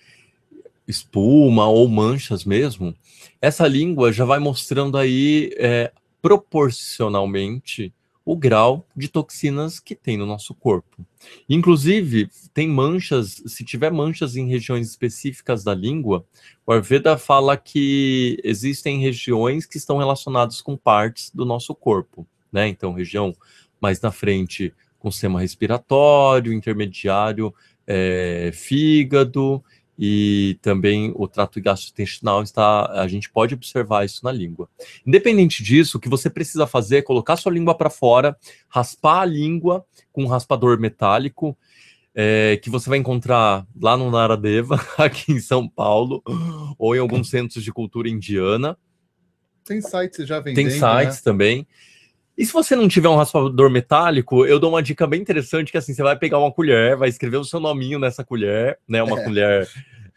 espuma ou manchas mesmo, essa língua já vai mostrando aí é, proporcionalmente o grau de toxinas que tem no nosso corpo. Inclusive, tem manchas, se tiver manchas em regiões específicas da língua, o Arveda fala que existem regiões que estão relacionadas com partes do nosso corpo, né? Então, região mais na frente com sistema respiratório, intermediário, é, fígado, e também o trato gastrointestinal está, a gente pode observar isso na língua. Independente disso, o que você precisa fazer é colocar sua língua para fora, raspar a língua com um raspador metálico, é, que você vai encontrar lá no Naradeva, aqui em São Paulo, ou em alguns centros de cultura indiana. Tem sites já vendendo. Tem sites né? também. E se você não tiver um raspador metálico, eu dou uma dica bem interessante que é assim, você vai pegar uma colher, vai escrever o seu nominho nessa colher, né? Uma é. colher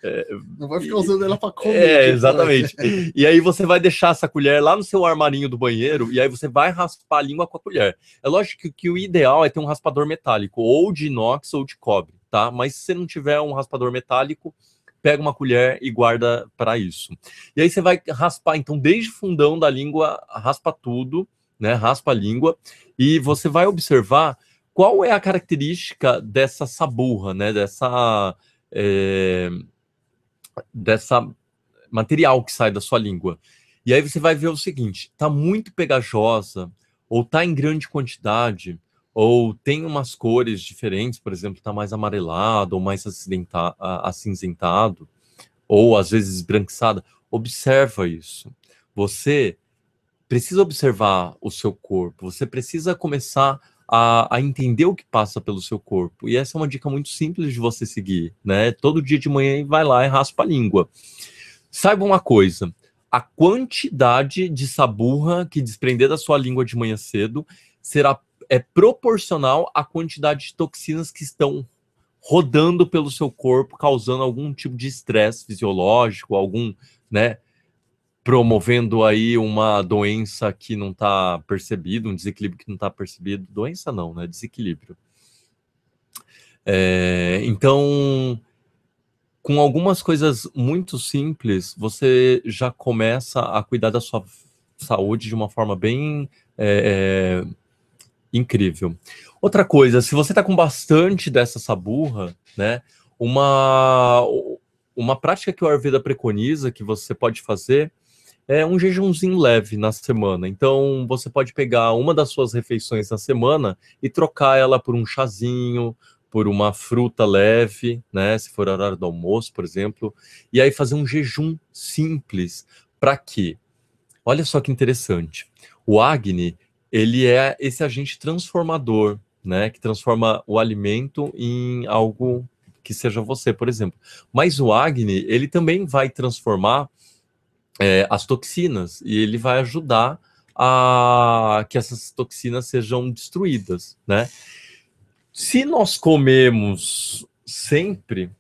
é, não vai ficar usando e, ela para é, comer. É, exatamente. Né? E aí você vai deixar essa colher lá no seu armarinho do banheiro e aí você vai raspar a língua com a colher. É lógico que, que o ideal é ter um raspador metálico, ou de inox ou de cobre, tá? Mas se você não tiver um raspador metálico, pega uma colher e guarda para isso. E aí você vai raspar, então, desde o fundão da língua, raspa tudo né? Raspa a língua e você vai observar qual é a característica dessa saburra, né? Dessa é, dessa material que sai da sua língua. E aí você vai ver o seguinte: tá muito pegajosa, ou tá em grande quantidade, ou tem umas cores diferentes, por exemplo, tá mais amarelado, ou mais acinzentado, ou às vezes esbranquiçada. Observa isso. Você precisa observar o seu corpo, você precisa começar a, a, entender o que passa pelo seu corpo. E essa é uma dica muito simples de você seguir, né? Todo dia de manhã vai lá e raspa a língua. Saiba uma coisa, a quantidade de saburra que desprender da sua língua de manhã cedo será é proporcional à quantidade de toxinas que estão rodando pelo seu corpo, causando algum tipo de estresse fisiológico, algum, né, promovendo aí uma doença que não está percebido, um desequilíbrio que não está percebido. Doença não, né? Desequilíbrio. É, então, com algumas coisas muito simples, você já começa a cuidar da sua saúde de uma forma bem é, é, incrível. Outra coisa, se você está com bastante dessa saburra, né? Uma, uma prática que o Arveda preconiza, que você pode fazer, é um jejumzinho leve na semana. Então, você pode pegar uma das suas refeições na semana e trocar ela por um chazinho, por uma fruta leve, né? Se for horário do almoço, por exemplo, e aí fazer um jejum simples. Para quê? Olha só que interessante. O Agni, ele é esse agente transformador, né? Que transforma o alimento em algo que seja você, por exemplo. Mas o Agni, ele também vai transformar é, as toxinas e ele vai ajudar a que essas toxinas sejam destruídas, né? Se nós comemos sempre,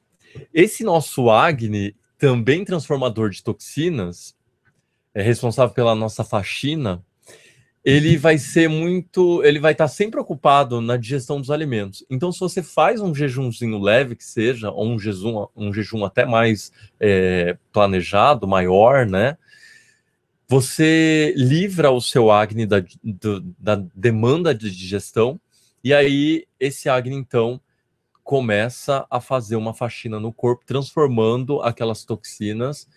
esse nosso Agni, também transformador de toxinas, é responsável pela nossa faxina, ele vai ser muito, ele vai estar tá sempre ocupado na digestão dos alimentos. Então, se você faz um jejumzinho leve, que seja, ou um jejum, um jejum até mais é, planejado, maior, né? Você livra o seu acne da, do, da demanda de digestão, e aí esse acne, então, começa a fazer uma faxina no corpo, transformando aquelas toxinas,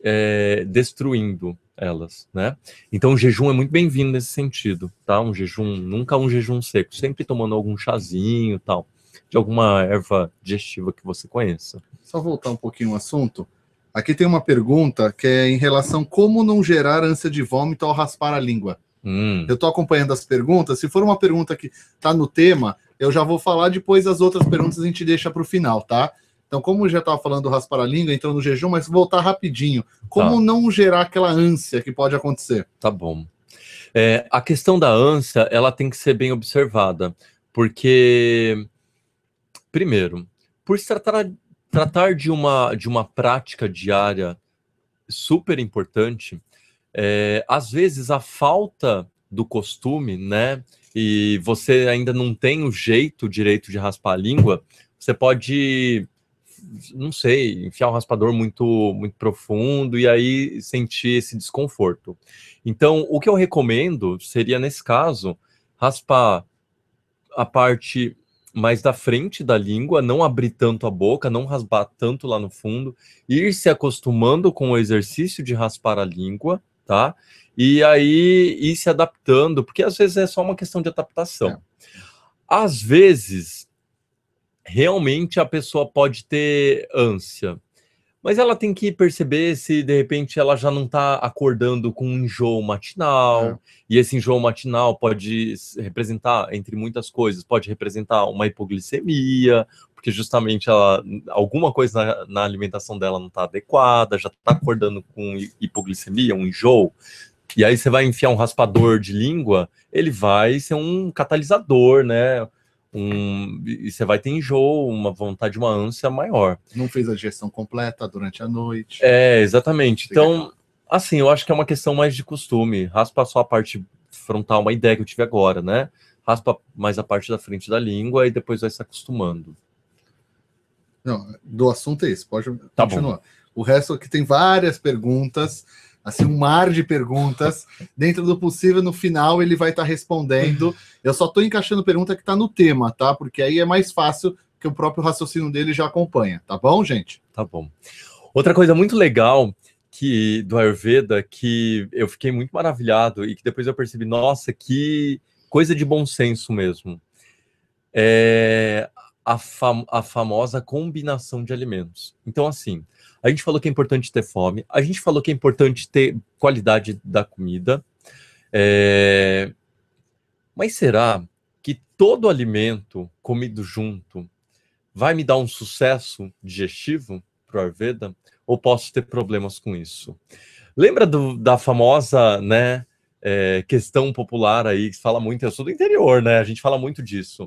é, destruindo elas, né? Então o jejum é muito bem-vindo nesse sentido, tá? Um jejum, nunca um jejum seco, sempre tomando algum chazinho, tal, de alguma erva digestiva que você conheça. Só voltar um pouquinho o assunto. Aqui tem uma pergunta que é em relação como não gerar ânsia de vômito ao raspar a língua. Hum. Eu estou acompanhando as perguntas. Se for uma pergunta que tá no tema, eu já vou falar depois as outras perguntas a gente deixa para o final, tá? Então, como já estava falando raspar a língua, entrou no jejum, mas voltar rapidinho. Como tá. não gerar aquela ânsia que pode acontecer? Tá bom. É, a questão da ânsia, ela tem que ser bem observada, porque, primeiro, por se tratar, tratar de, uma, de uma prática diária super importante, é, às vezes a falta do costume, né, e você ainda não tem o jeito direito de raspar a língua, você pode não sei, enfiar o raspador muito, muito profundo e aí sentir esse desconforto. Então, o que eu recomendo seria, nesse caso, raspar a parte mais da frente da língua, não abrir tanto a boca, não raspar tanto lá no fundo, ir se acostumando com o exercício de raspar a língua, tá? E aí ir se adaptando, porque às vezes é só uma questão de adaptação. É. Às vezes, realmente a pessoa pode ter ânsia. Mas ela tem que perceber se de repente ela já não está acordando com um enjoo matinal, é. e esse enjoo matinal pode representar, entre muitas coisas, pode representar uma hipoglicemia, porque justamente ela, alguma coisa na, na alimentação dela não está adequada, já está acordando com hipoglicemia, um enjoo, e aí você vai enfiar um raspador de língua, ele vai ser um catalisador, né? um, e você vai ter enjoo, uma vontade, uma ânsia maior. Não fez a digestão completa durante a noite. É, exatamente. Então, assim, eu acho que é uma questão mais de costume. Raspa só a parte frontal, uma ideia que eu tive agora, né? Raspa mais a parte da frente da língua e depois vai se acostumando. Não, do assunto é esse, pode tá continuar. Bom. O resto aqui é tem várias perguntas assim, um mar de perguntas. Dentro do possível, no final, ele vai estar tá respondendo. Eu só estou encaixando pergunta que está no tema, tá? Porque aí é mais fácil que o próprio raciocínio dele já acompanha, tá bom, gente? Tá bom. Outra coisa muito legal que do Ayurveda que eu fiquei muito maravilhado e que depois eu percebi, nossa, que coisa de bom senso mesmo. É, a, fam a famosa combinação de alimentos. Então, assim, a gente falou que é importante ter fome, a gente falou que é importante ter qualidade da comida, é... mas será que todo alimento comido junto vai me dar um sucesso digestivo para o Ayurveda? Ou posso ter problemas com isso? Lembra do, da famosa, né, é, questão popular aí que se fala muito, eu sou do interior, né? A gente fala muito disso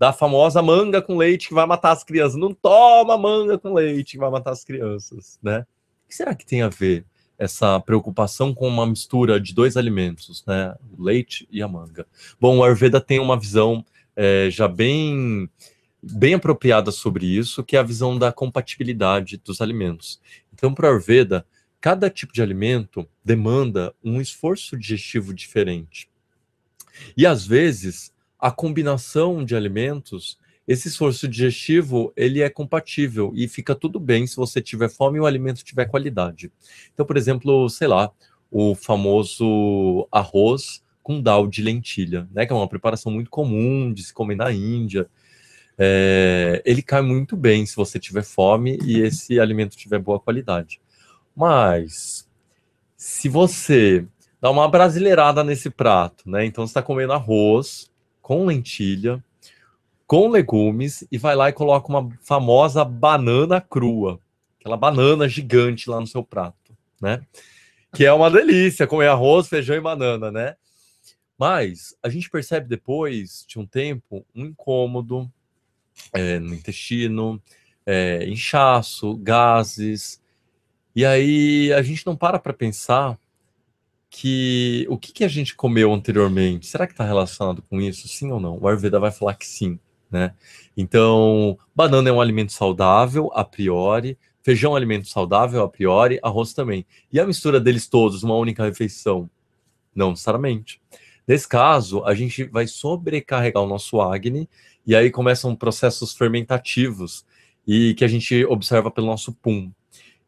da famosa manga com leite que vai matar as crianças. Não toma manga com leite que vai matar as crianças, né? O que será que tem a ver essa preocupação com uma mistura de dois alimentos, né? O leite e a manga. Bom, o Ayurveda tem uma visão é, já bem bem apropriada sobre isso, que é a visão da compatibilidade dos alimentos. Então, para o Ayurveda, cada tipo de alimento demanda um esforço digestivo diferente. E às vezes a combinação de alimentos, esse esforço digestivo, ele é compatível e fica tudo bem se você tiver fome e o alimento tiver qualidade. Então, por exemplo, sei lá, o famoso arroz com dal de lentilha, né, que é uma preparação muito comum de se comer na Índia. É, ele cai muito bem se você tiver fome e esse alimento tiver boa qualidade. Mas se você dá uma brasileirada nesse prato, né? Então você está comendo arroz, com lentilha, com legumes e vai lá e coloca uma famosa banana crua, aquela banana gigante lá no seu prato, né? Que é uma delícia comer arroz, feijão e banana, né? Mas a gente percebe depois de um tempo um incômodo é, no intestino, é, inchaço, gases. E aí a gente não para para pensar que o que, que a gente comeu anteriormente, será que está relacionado com isso, sim ou não? O Ayurveda vai falar que sim, né? Então, banana é um alimento saudável, a priori, feijão é um alimento saudável, a priori, arroz também. E a mistura deles todos, uma única refeição? Não necessariamente. Nesse caso, a gente vai sobrecarregar o nosso Agni e aí começam processos fermentativos e que a gente observa pelo nosso Pum.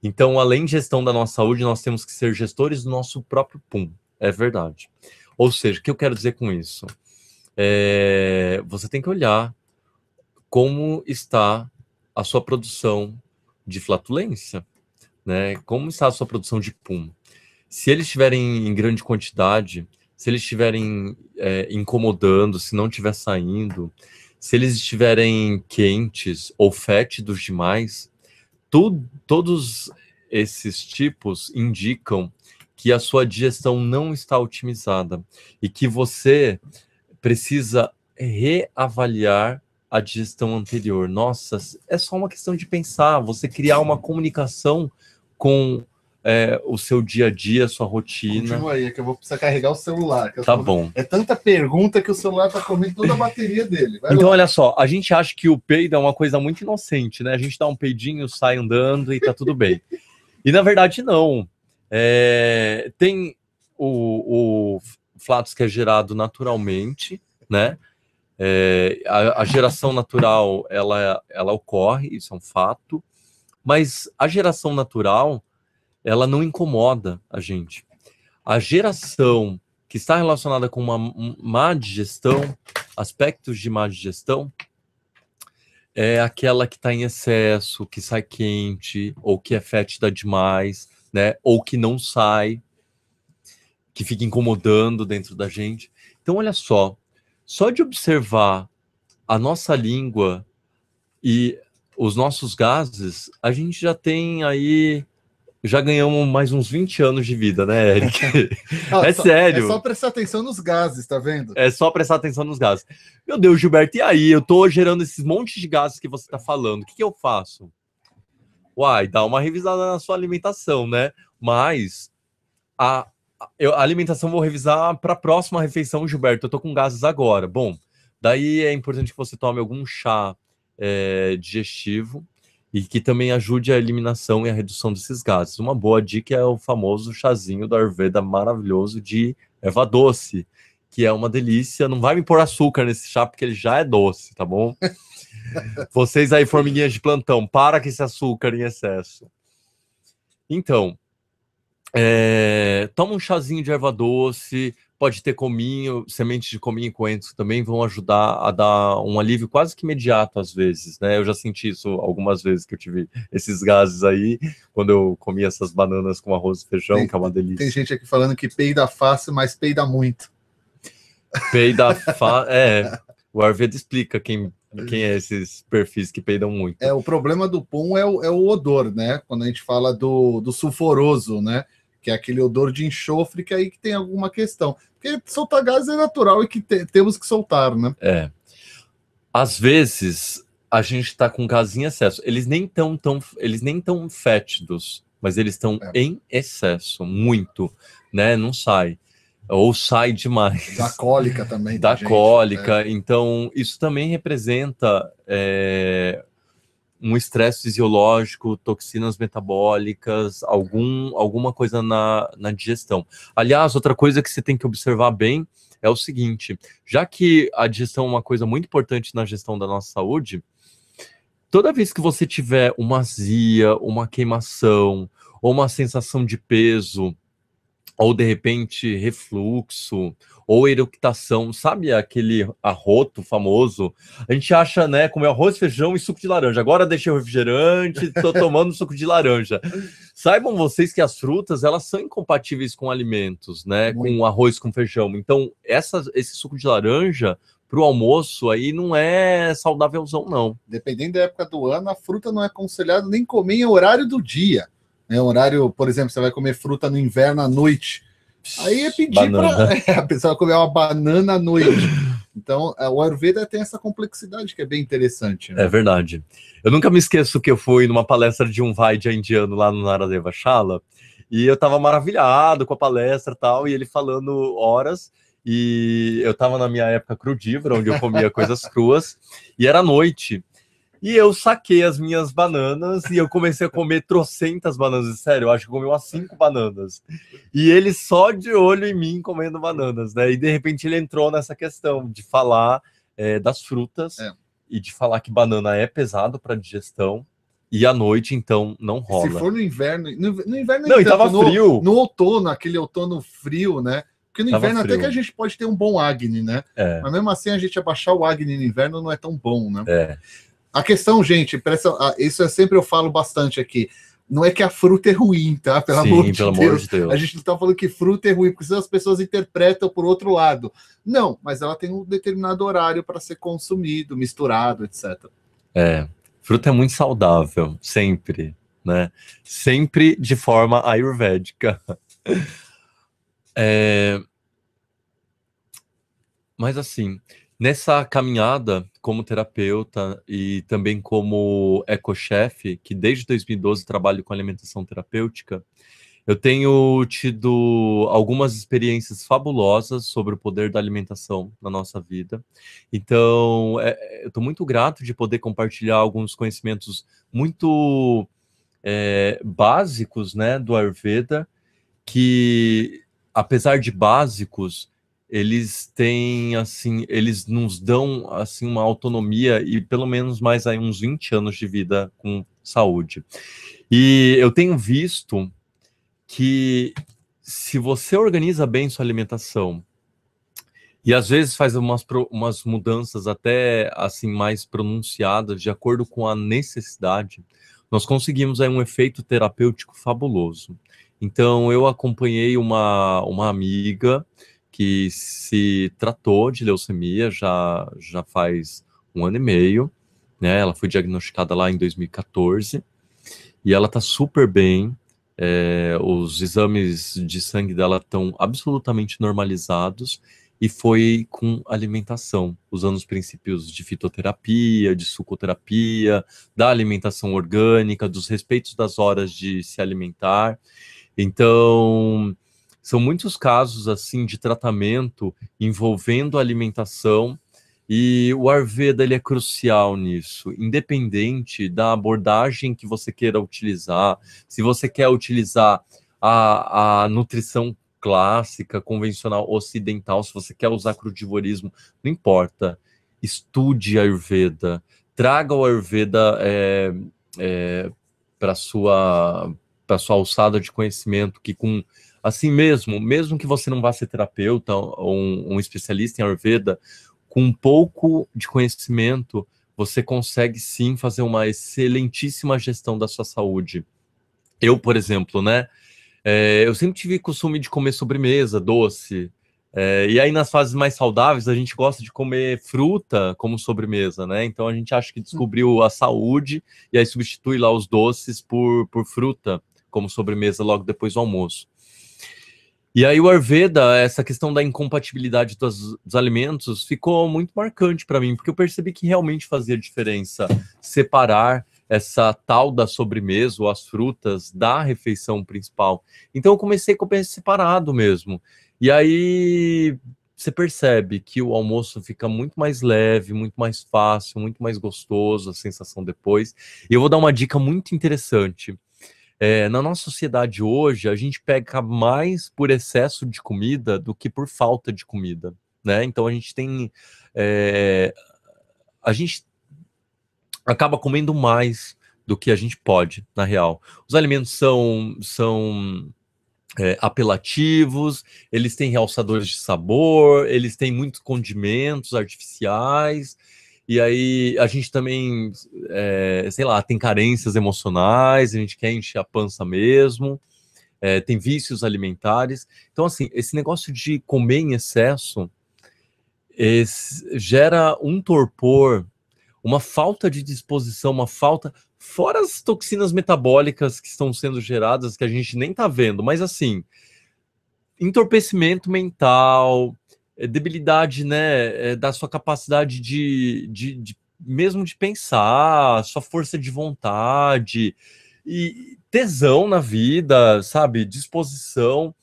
Então, além de gestão da nossa saúde, nós temos que ser gestores do nosso próprio pum. É verdade. Ou seja, o que eu quero dizer com isso? É, você tem que olhar como está a sua produção de flatulência, né? Como está a sua produção de pum? Se eles estiverem em grande quantidade, se eles estiverem é, incomodando, se não estiver saindo, se eles estiverem quentes ou fétidos demais, tu, todos esses tipos indicam que a sua digestão não está otimizada e que você precisa reavaliar a digestão anterior. Nossa, é só uma questão de pensar, você criar uma comunicação com é, o seu dia a dia, a sua rotina. Continua aí, é que eu vou precisar carregar o celular. tá bom. É tanta pergunta que o celular tá comendo toda a bateria dele. Vai então, lá. olha só, a gente acha que o peido é uma coisa muito inocente, né? A gente dá um peidinho, sai andando e tá tudo bem. e na verdade, não. É... tem o, o que é gerado naturalmente, né? É, a, a, geração natural ela, ela ocorre, isso é um fato, mas a geração natural ela não incomoda a gente. A geração que está relacionada com uma má digestão, aspectos de má digestão, é aquela que está em excesso, que sai quente, ou que é fétida demais, né? Ou que não sai, que fica incomodando dentro da gente. Então, olha só, só de observar a nossa língua e os nossos gases, a gente já tem aí já ganhamos mais uns 20 anos de vida, né, Eric? é só, é é sério. É só prestar atenção nos gases, tá vendo? É só prestar atenção nos gases. Meu Deus, Gilberto, e aí? Eu tô gerando esses montes de gases que você tá falando. O que, que eu faço? Uai, dá uma revisada na sua alimentação, né? Mas a, eu, a alimentação vou revisar para a próxima refeição, Gilberto. Eu tô com gases agora. Bom, daí é importante que você tome algum chá é, digestivo e que também ajude a eliminação e a redução desses gases. Uma boa dica é o famoso chazinho da Arveda maravilhoso de erva doce, que é uma delícia. Não vai me pôr açúcar nesse chá porque ele já é doce, tá bom? Vocês aí, formiguinhas de plantão, para com esse açúcar em excesso. Então, é, toma um chazinho de erva doce, pode ter cominho, sementes de cominho e coentro também vão ajudar a dar um alívio quase que imediato às vezes, né? Eu já senti isso algumas vezes que eu tive esses gases aí, quando eu comi essas bananas com arroz e feijão, tem, que é uma delícia. Tem gente aqui falando que peida fácil, mas peida muito. Peida fácil, é. O Arved explica quem quem é esses perfis que peidam muito. É, o problema do pum é o, é o odor, né? Quando a gente fala do, do sulfuroso, né? que é aquele odor de enxofre que é aí que tem alguma questão. Porque soltar gás é natural e que te, temos que soltar, né? É. Às vezes a gente está com gás em excesso. Eles nem tão, tão eles nem tão fétidos, mas eles estão é. em excesso, muito, né? Não sai ou sai demais. Da cólica também. Da tá, gente, cólica. Né? Então, isso também representa é, um estresse fisiológico, toxinas metabólicas, algum, alguma coisa na, na digestão. Aliás, outra coisa que você tem que observar bem é o seguinte: já que a digestão é uma coisa muito importante na gestão da nossa saúde, toda vez que você tiver uma azia, uma queimação ou uma sensação de peso, ou de repente refluxo, ou eructação, sabe aquele arroto famoso? A gente acha, né, como arroz, feijão e suco de laranja. Agora deixei o refrigerante, tô tomando suco de laranja. Saibam vocês que as frutas, elas são incompatíveis com alimentos, né, Muito. com arroz, com feijão. Então, essa, esse suco de laranja para o almoço aí não é saudávelzão não. Dependendo da época do ano, a fruta não é aconselhada nem comer em horário do dia. Né? Horário, por exemplo, você vai comer fruta no inverno à noite. Aí é pedir para é, a pessoa comer uma banana à noite. Então, o Ayurveda tem essa complexidade que é bem interessante. Né? É verdade. Eu nunca me esqueço que eu fui numa palestra de um Vaidya indiano lá no Naradeva Shala, e eu estava maravilhado com a palestra e tal, e ele falando horas, e eu estava na minha época crudívora, onde eu comia coisas cruas, e era noite, e eu saquei as minhas bananas e eu comecei a comer trocentas bananas. Sério, eu acho que comi umas cinco bananas. E ele só de olho em mim comendo bananas, né? E de repente ele entrou nessa questão de falar é, das frutas é. e de falar que banana é pesado para digestão. E à noite, então, não rola. Se for no inverno. No, inverno não, então e tava no, frio. No outono, aquele outono frio, né? Porque no tava inverno frio. até que a gente pode ter um bom Agni, né? É. Mas mesmo assim, a gente abaixar o Agni no inverno não é tão bom, né? É. A questão, gente, presta, ah, isso é sempre eu falo bastante aqui. Não é que a fruta é ruim, tá? Pelo, Sim, amor, de pelo Deus. amor de Deus. A gente não tá falando que fruta é ruim, porque as pessoas interpretam por outro lado. Não, mas ela tem um determinado horário para ser consumido, misturado, etc. É, fruta é muito saudável, sempre, né? Sempre de forma ayurvédica. É... Mas assim, Nessa caminhada como terapeuta e também como ecochefe, que desde 2012 trabalho com alimentação terapêutica, eu tenho tido algumas experiências fabulosas sobre o poder da alimentação na nossa vida. Então, é, é eu estou muito grato de poder compartilhar alguns conhecimentos muito é, básicos né, do Ayurveda, que, apesar de básicos, eles têm assim, eles nos dão assim uma autonomia e pelo menos mais aí uns 20 anos de vida com saúde. E eu tenho visto que se você organiza bem sua alimentação e às vezes faz umas, umas mudanças até assim mais pronunciadas de acordo com a necessidade, nós conseguimos aí um efeito terapêutico fabuloso. Então eu acompanhei uma, uma amiga que se tratou de leucemia já, já faz um ano e meio, né? Ela foi diagnosticada lá em 2014 e ela tá super bem. É, os exames de sangue dela estão absolutamente normalizados e foi com alimentação, usando os princípios de fitoterapia, de sucoterapia, da alimentação orgânica, dos respeitos das horas de se alimentar. Então, são muitos casos assim de tratamento envolvendo alimentação e o Ayurveda ele é crucial nisso, independente da abordagem que você queira utilizar. Se você quer utilizar a, a nutrição clássica, convencional, ocidental, se você quer usar crudivorismo, não importa. Estude Ayurveda, traga o Ayurveda é, é, para sua para sua alçada de conhecimento, que com assim mesmo, mesmo que você não vá ser terapeuta ou um, um especialista em Ayurveda, com um pouco de conhecimento, você consegue sim fazer uma excelentíssima gestão da sua saúde. Eu, por exemplo, né? É, eu sempre tive costume de comer sobremesa, doce. É, e aí, nas fases mais saudáveis, a gente gosta de comer fruta como sobremesa, né? Então a gente acha que descobriu a saúde e aí substitui lá os doces por, por fruta como sobremesa logo depois do almoço. E aí o Arveda, essa questão da incompatibilidade dos, dos alimentos, ficou muito marcante para mim, porque eu percebi que realmente fazia diferença separar essa tal da sobremesa ou as frutas da refeição principal. Então eu comecei com o peixe separado mesmo. E aí você percebe que o almoço fica muito mais leve, muito mais fácil, muito mais gostoso, a sensação depois. E eu vou dar uma dica muito interessante. É, na nossa sociedade hoje, a gente pega mais por excesso de comida do que por falta de comida, né? Então a gente tem. É, a gente acaba comendo mais do que a gente pode, na real. Os alimentos são. são é, apelativos, eles têm realçadores de sabor, eles têm muitos condimentos artificiais, e aí a gente também, é, sei lá, tem carências emocionais, a gente quer encher a pança mesmo, é, tem vícios alimentares. Então, assim, esse negócio de comer em excesso esse, gera um torpor, uma falta de disposição, uma falta. Fora as toxinas metabólicas que estão sendo geradas, que a gente nem tá vendo, mas assim, entorpecimento mental, eh, debilidade né, eh, da sua capacidade de, de, de, mesmo de pensar, sua força de vontade e tesão na vida, sabe? Disposição.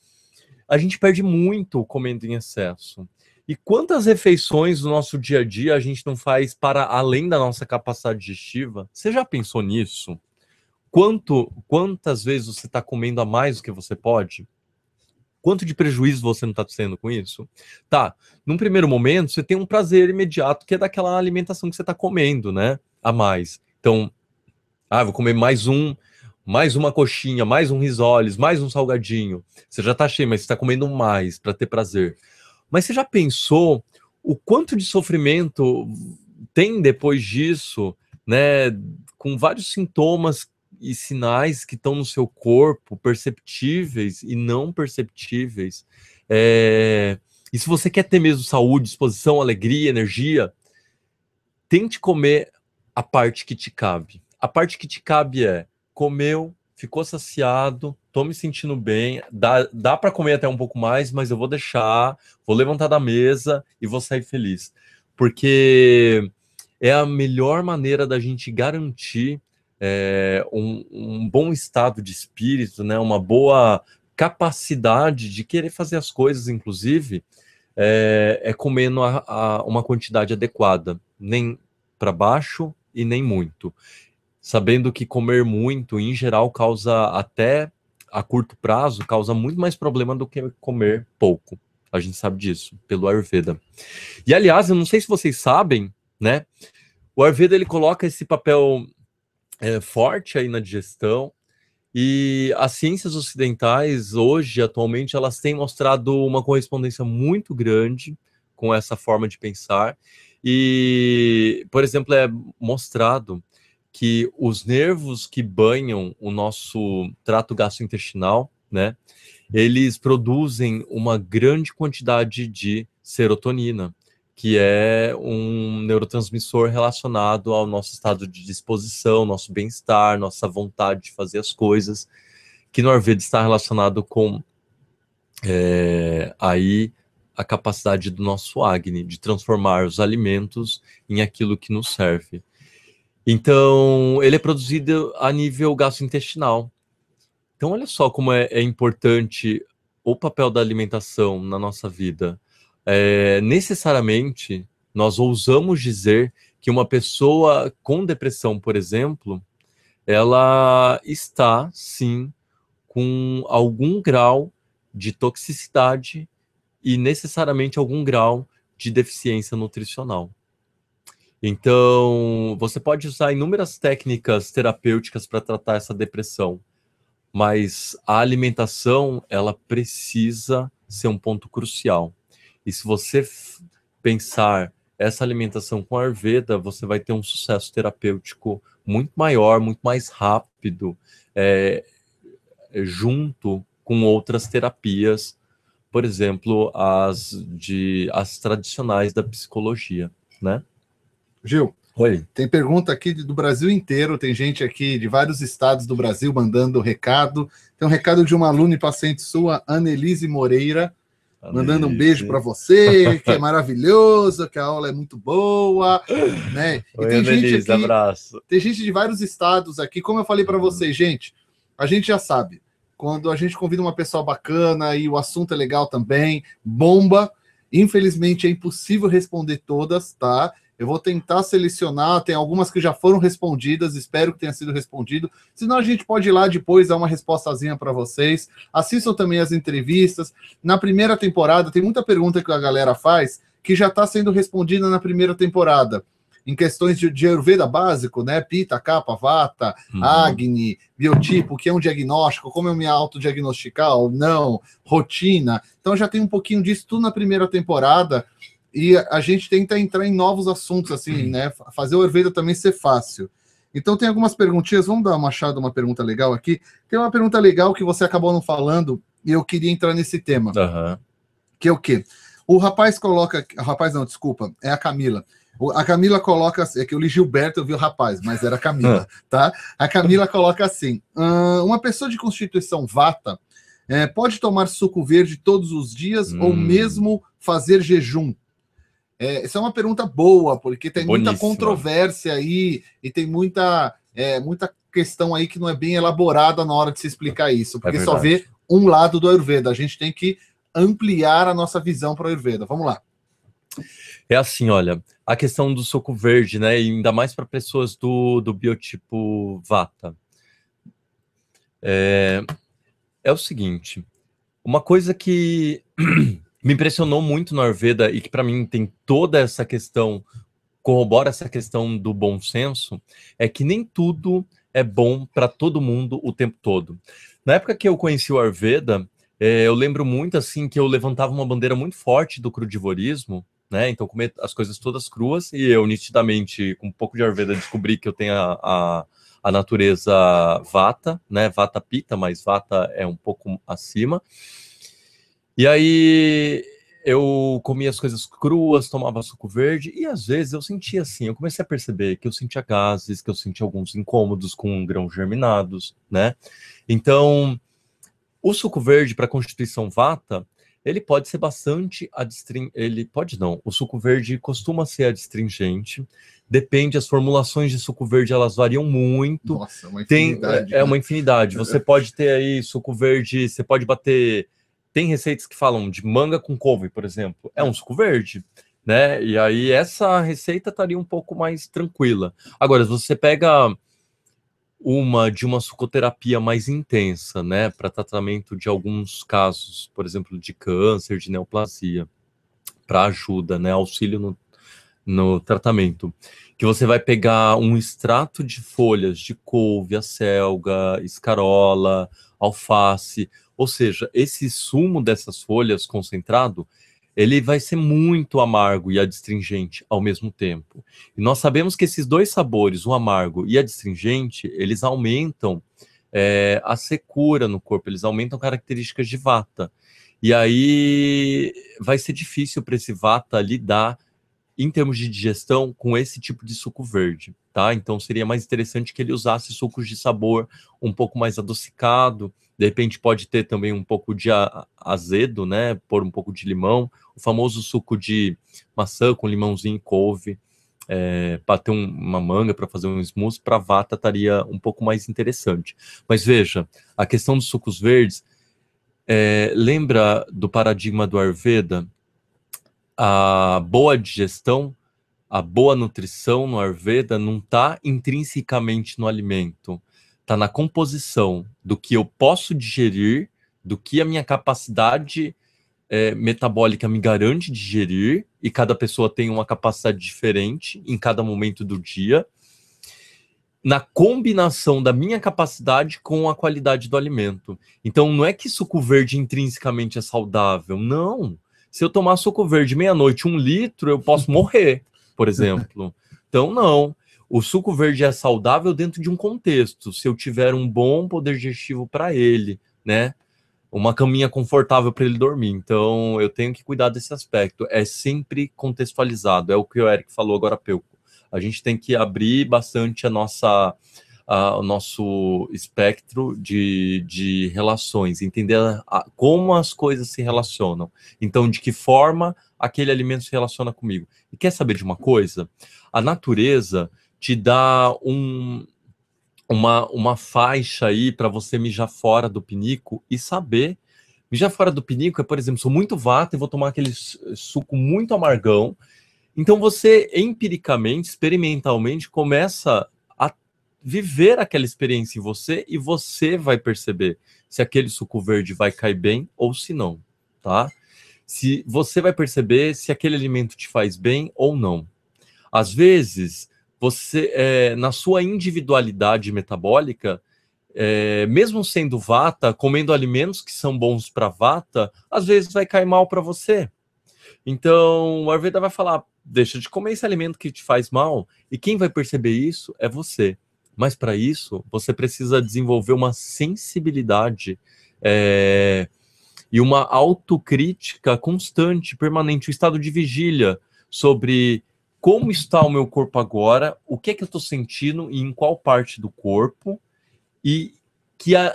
A gente perde muito comendo em excesso. E quantas refeições do nosso dia a dia a gente não faz para além da nossa capacidade digestiva? Você já pensou nisso? Quanto, quantas vezes você está comendo a mais do que você pode? Quanto de prejuízo você não está tendo com isso? Tá, num primeiro momento, você tem um prazer imediato, que é daquela alimentação que você está comendo, né? A mais. Então, ah, vou comer mais um, mais uma coxinha, mais um risoles, mais um salgadinho. Você já está cheio, mas você está comendo mais para ter prazer. Mas você já pensou o quanto de sofrimento tem depois disso, né? Com vários sintomas e sinais que estão no seu corpo, perceptíveis e não perceptíveis. É... E se você quer ter mesmo saúde, disposição, alegria, energia, tente comer a parte que te cabe. A parte que te cabe é comeu, ficou saciado, tô me sentindo bem, dá, dá para comer até um pouco mais, mas eu vou deixar, vou levantar da mesa e vou sair feliz. Porque é a melhor maneira da gente garantir é, um, um, bom estado de espírito, né, uma boa capacidade de querer fazer as coisas, inclusive, é, é comendo a, a uma quantidade adequada, nem para baixo e nem muito. Sabendo que comer muito, em geral, causa até a curto prazo, causa muito mais problema do que comer pouco. A gente sabe disso, pelo Ayurveda. E, aliás, eu não sei se vocês sabem, né? O Ayurveda, ele coloca esse papel é, forte aí na digestão. E as ciências ocidentais, hoje, atualmente, elas têm mostrado uma correspondência muito grande com essa forma de pensar. E, por exemplo, é mostrado que os nervos que banham o nosso trato gastrointestinal, né, eles produzem uma grande quantidade de serotonina que é um neurotransmissor relacionado ao nosso estado de disposição, nosso bem-estar, nossa vontade de fazer as coisas, que no Ayurveda está relacionado com é, aí a capacidade do nosso Agni de transformar os alimentos em aquilo que nos serve. Então, ele é produzido a nível gastrointestinal. Então, olha só como é, é importante o papel da alimentação na nossa vida é, necessariamente nós ousamos dizer que uma pessoa com depressão, por exemplo, ela está sim com algum grau de toxicidade e necessariamente algum grau de deficiência nutricional. Então, você pode usar inúmeras técnicas terapêuticas para tratar essa depressão, mas a alimentação, ela precisa ser um ponto crucial. E se você pensar essa alimentação com Arveda, você vai ter um sucesso terapêutico muito maior, muito mais rápido, é, é, junto com outras terapias, por exemplo, as de as tradicionais da psicologia, né? Gil, Oi. Tem pergunta aqui do Brasil inteiro, tem gente aqui de vários estados do Brasil mandando recado. Tem um recado de uma aluna e paciente sua, Annelise Moreira mandando um beijo para você, que é maravilhoso, que a aula é muito boa, né? E Oi, tem gente aqui, abraço. Tem gente de vários estados aqui, como eu falei para uhum. vocês, gente, a gente já sabe, quando a gente convida uma pessoa bacana e o assunto é legal também, bomba. Infelizmente é impossível responder todas, tá? Eu vou tentar selecionar, tem algumas que já foram respondidas, espero que tenha sido respondido. não, a gente pode ir lá depois dar uma respostazinha para vocês. Assistam também as entrevistas. Na primeira temporada, tem muita pergunta que a galera faz que já está sendo respondida na primeira temporada. Em questões de, de Ayurveda básico, né? Pita, capa, vata, uhum. Agni, biotipo, que é um diagnóstico, como eu me autodiagnosticar ou não, rotina. Então já tem um pouquinho disso tudo na primeira temporada e a gente tenta entrar em novos assuntos, assim, uhum. né? Fazer o Ayurveda também ser fácil. Então tem algumas perguntinhas, vamos dar uma achada, uma pergunta legal aqui. Tem uma pergunta legal que você acabou não falando e eu queria entrar nesse tema. Uhum. Que é o quê? O rapaz coloca, rapaz não, desculpa, é a Camila. A Camila coloca, é que eu li Gilberto, eu vi o rapaz, mas era a Camila, ah. tá? A Camila coloca assim: uma pessoa de constituição vata é, pode tomar suco verde todos os dias hum. ou mesmo fazer jejum é, essa é uma pergunta boa, porque tem Boníssima. muita controvérsia aí e tem muita, é, muita questão aí que não é bem elaborada na hora de se explicar isso, porque é só vê um lado do Ayurveda. A gente tem que ampliar a nossa visão para o Ayurveda. Vamos lá. É assim, olha, a questão do soco verde, né? ainda mais para pessoas do, do biotipo Vata. É, é o seguinte, uma coisa que me impressionou muito no Ayurveda e que para mim tem toda essa questão, corrobora essa questão do bom senso, é que nem tudo é bom para todo mundo o tempo todo. Na época que eu conheci o Arveda eh, eu lembro muito assim que eu levantava uma bandeira muito forte do crudivorismo, né? Então comer as coisas todas cruas e eu nitidamente, com um pouco de Arveda descobri que eu tenho a, a, a natureza vata, né? Vata pita, mas vata é um pouco acima. E aí eu comia as coisas cruas, tomava suco verde, e às vezes eu sentia assim, eu comecei a perceber que eu sentia gases, que eu sentia alguns incômodos com grãos germinados, né? Então, o suco verde para constituição vata, ele pode ser bastante adstringente, ele pode não, o suco verde costuma ser adstringente, depende, as formulações de suco verde, elas variam muito. Nossa, é uma Tem, é, é né? uma infinidade, você pode ter aí suco verde, você pode bater tem receitas que falam de manga com couve, por exemplo. É um suco verde, né? E aí essa receita estaria um pouco mais tranquila. Agora, se você pega uma de uma sucoterapia mais intensa, né, para tratamento de alguns casos, por exemplo, de câncer, de neoplasia, para ajuda, né, auxílio no, no tratamento, que você vai pegar um extrato de folhas de couve, acelga, escarola, alface, ou seja, esse sumo dessas folhas concentrado, ele vai ser muito amargo e adstringente ao mesmo tempo. E nós sabemos que esses dois sabores, o amargo e adstringente, eles aumentam é, a secura no corpo, eles aumentam características de vata. E aí vai ser difícil para esse vata lidar em termos de digestão com esse tipo de suco verde, tá? Então seria mais interessante que ele usasse sucos de sabor um pouco mais adocicado, de repente pode ter também um pouco de azedo, né? Por um pouco de limão, o famoso suco de maçã com limãozinho e couve. É, para ter um, uma manga para fazer um smoothie, para vata estaria um pouco mais interessante. Mas veja, a questão dos sucos verdes é, lembra do paradigma do Ayurveda? A boa digestão, a boa nutrição no Ayurveda não está intrinsecamente no alimento, está na composição do que eu posso digerir, do que a minha capacidade é, metabólica me garante digerir, e cada pessoa tem uma capacidade diferente em cada momento do dia, na combinação da minha capacidade com a qualidade do alimento. Então, não é que suco verde intrinsecamente é saudável, não. Se eu tomar suco verde meia-noite, um litro, eu posso morrer, por exemplo. Então, não. O suco verde é saudável dentro de um contexto, se eu tiver um bom poder digestivo para ele, né? Uma caminha confortável para ele dormir. Então, eu tenho que cuidar desse aspecto. É sempre contextualizado. É o que o Eric falou agora há pouco. A gente tem que abrir bastante a nossa, a, o nosso espectro de, de relações, entender a, a, como as coisas se relacionam. Então, de que forma aquele alimento se relaciona comigo. E quer saber de uma coisa? A natureza, te dá um, uma, uma faixa aí para você mijar fora do pinico e saber. Mijar fora do pinico é, por exemplo, sou muito vata e vou tomar aquele suco muito amargão. Então você empiricamente, experimentalmente, começa a viver aquela experiência em você e você vai perceber se aquele suco verde vai cair bem ou se não, tá? Se você vai perceber se aquele alimento te faz bem ou não. Às vezes, você é, na sua individualidade metabólica, é, mesmo sendo vata, comendo alimentos que são bons para vata, às vezes vai cair mal para você. Então, o arveda vai falar, deixa de comer esse alimento que te faz mal, e quem vai perceber isso é você. Mas para isso, você precisa desenvolver uma sensibilidade é, e uma autocrítica constante, permanente, um estado de vigília sobre como está o meu corpo agora, o que é que eu estou sentindo e em qual parte do corpo, e que, a,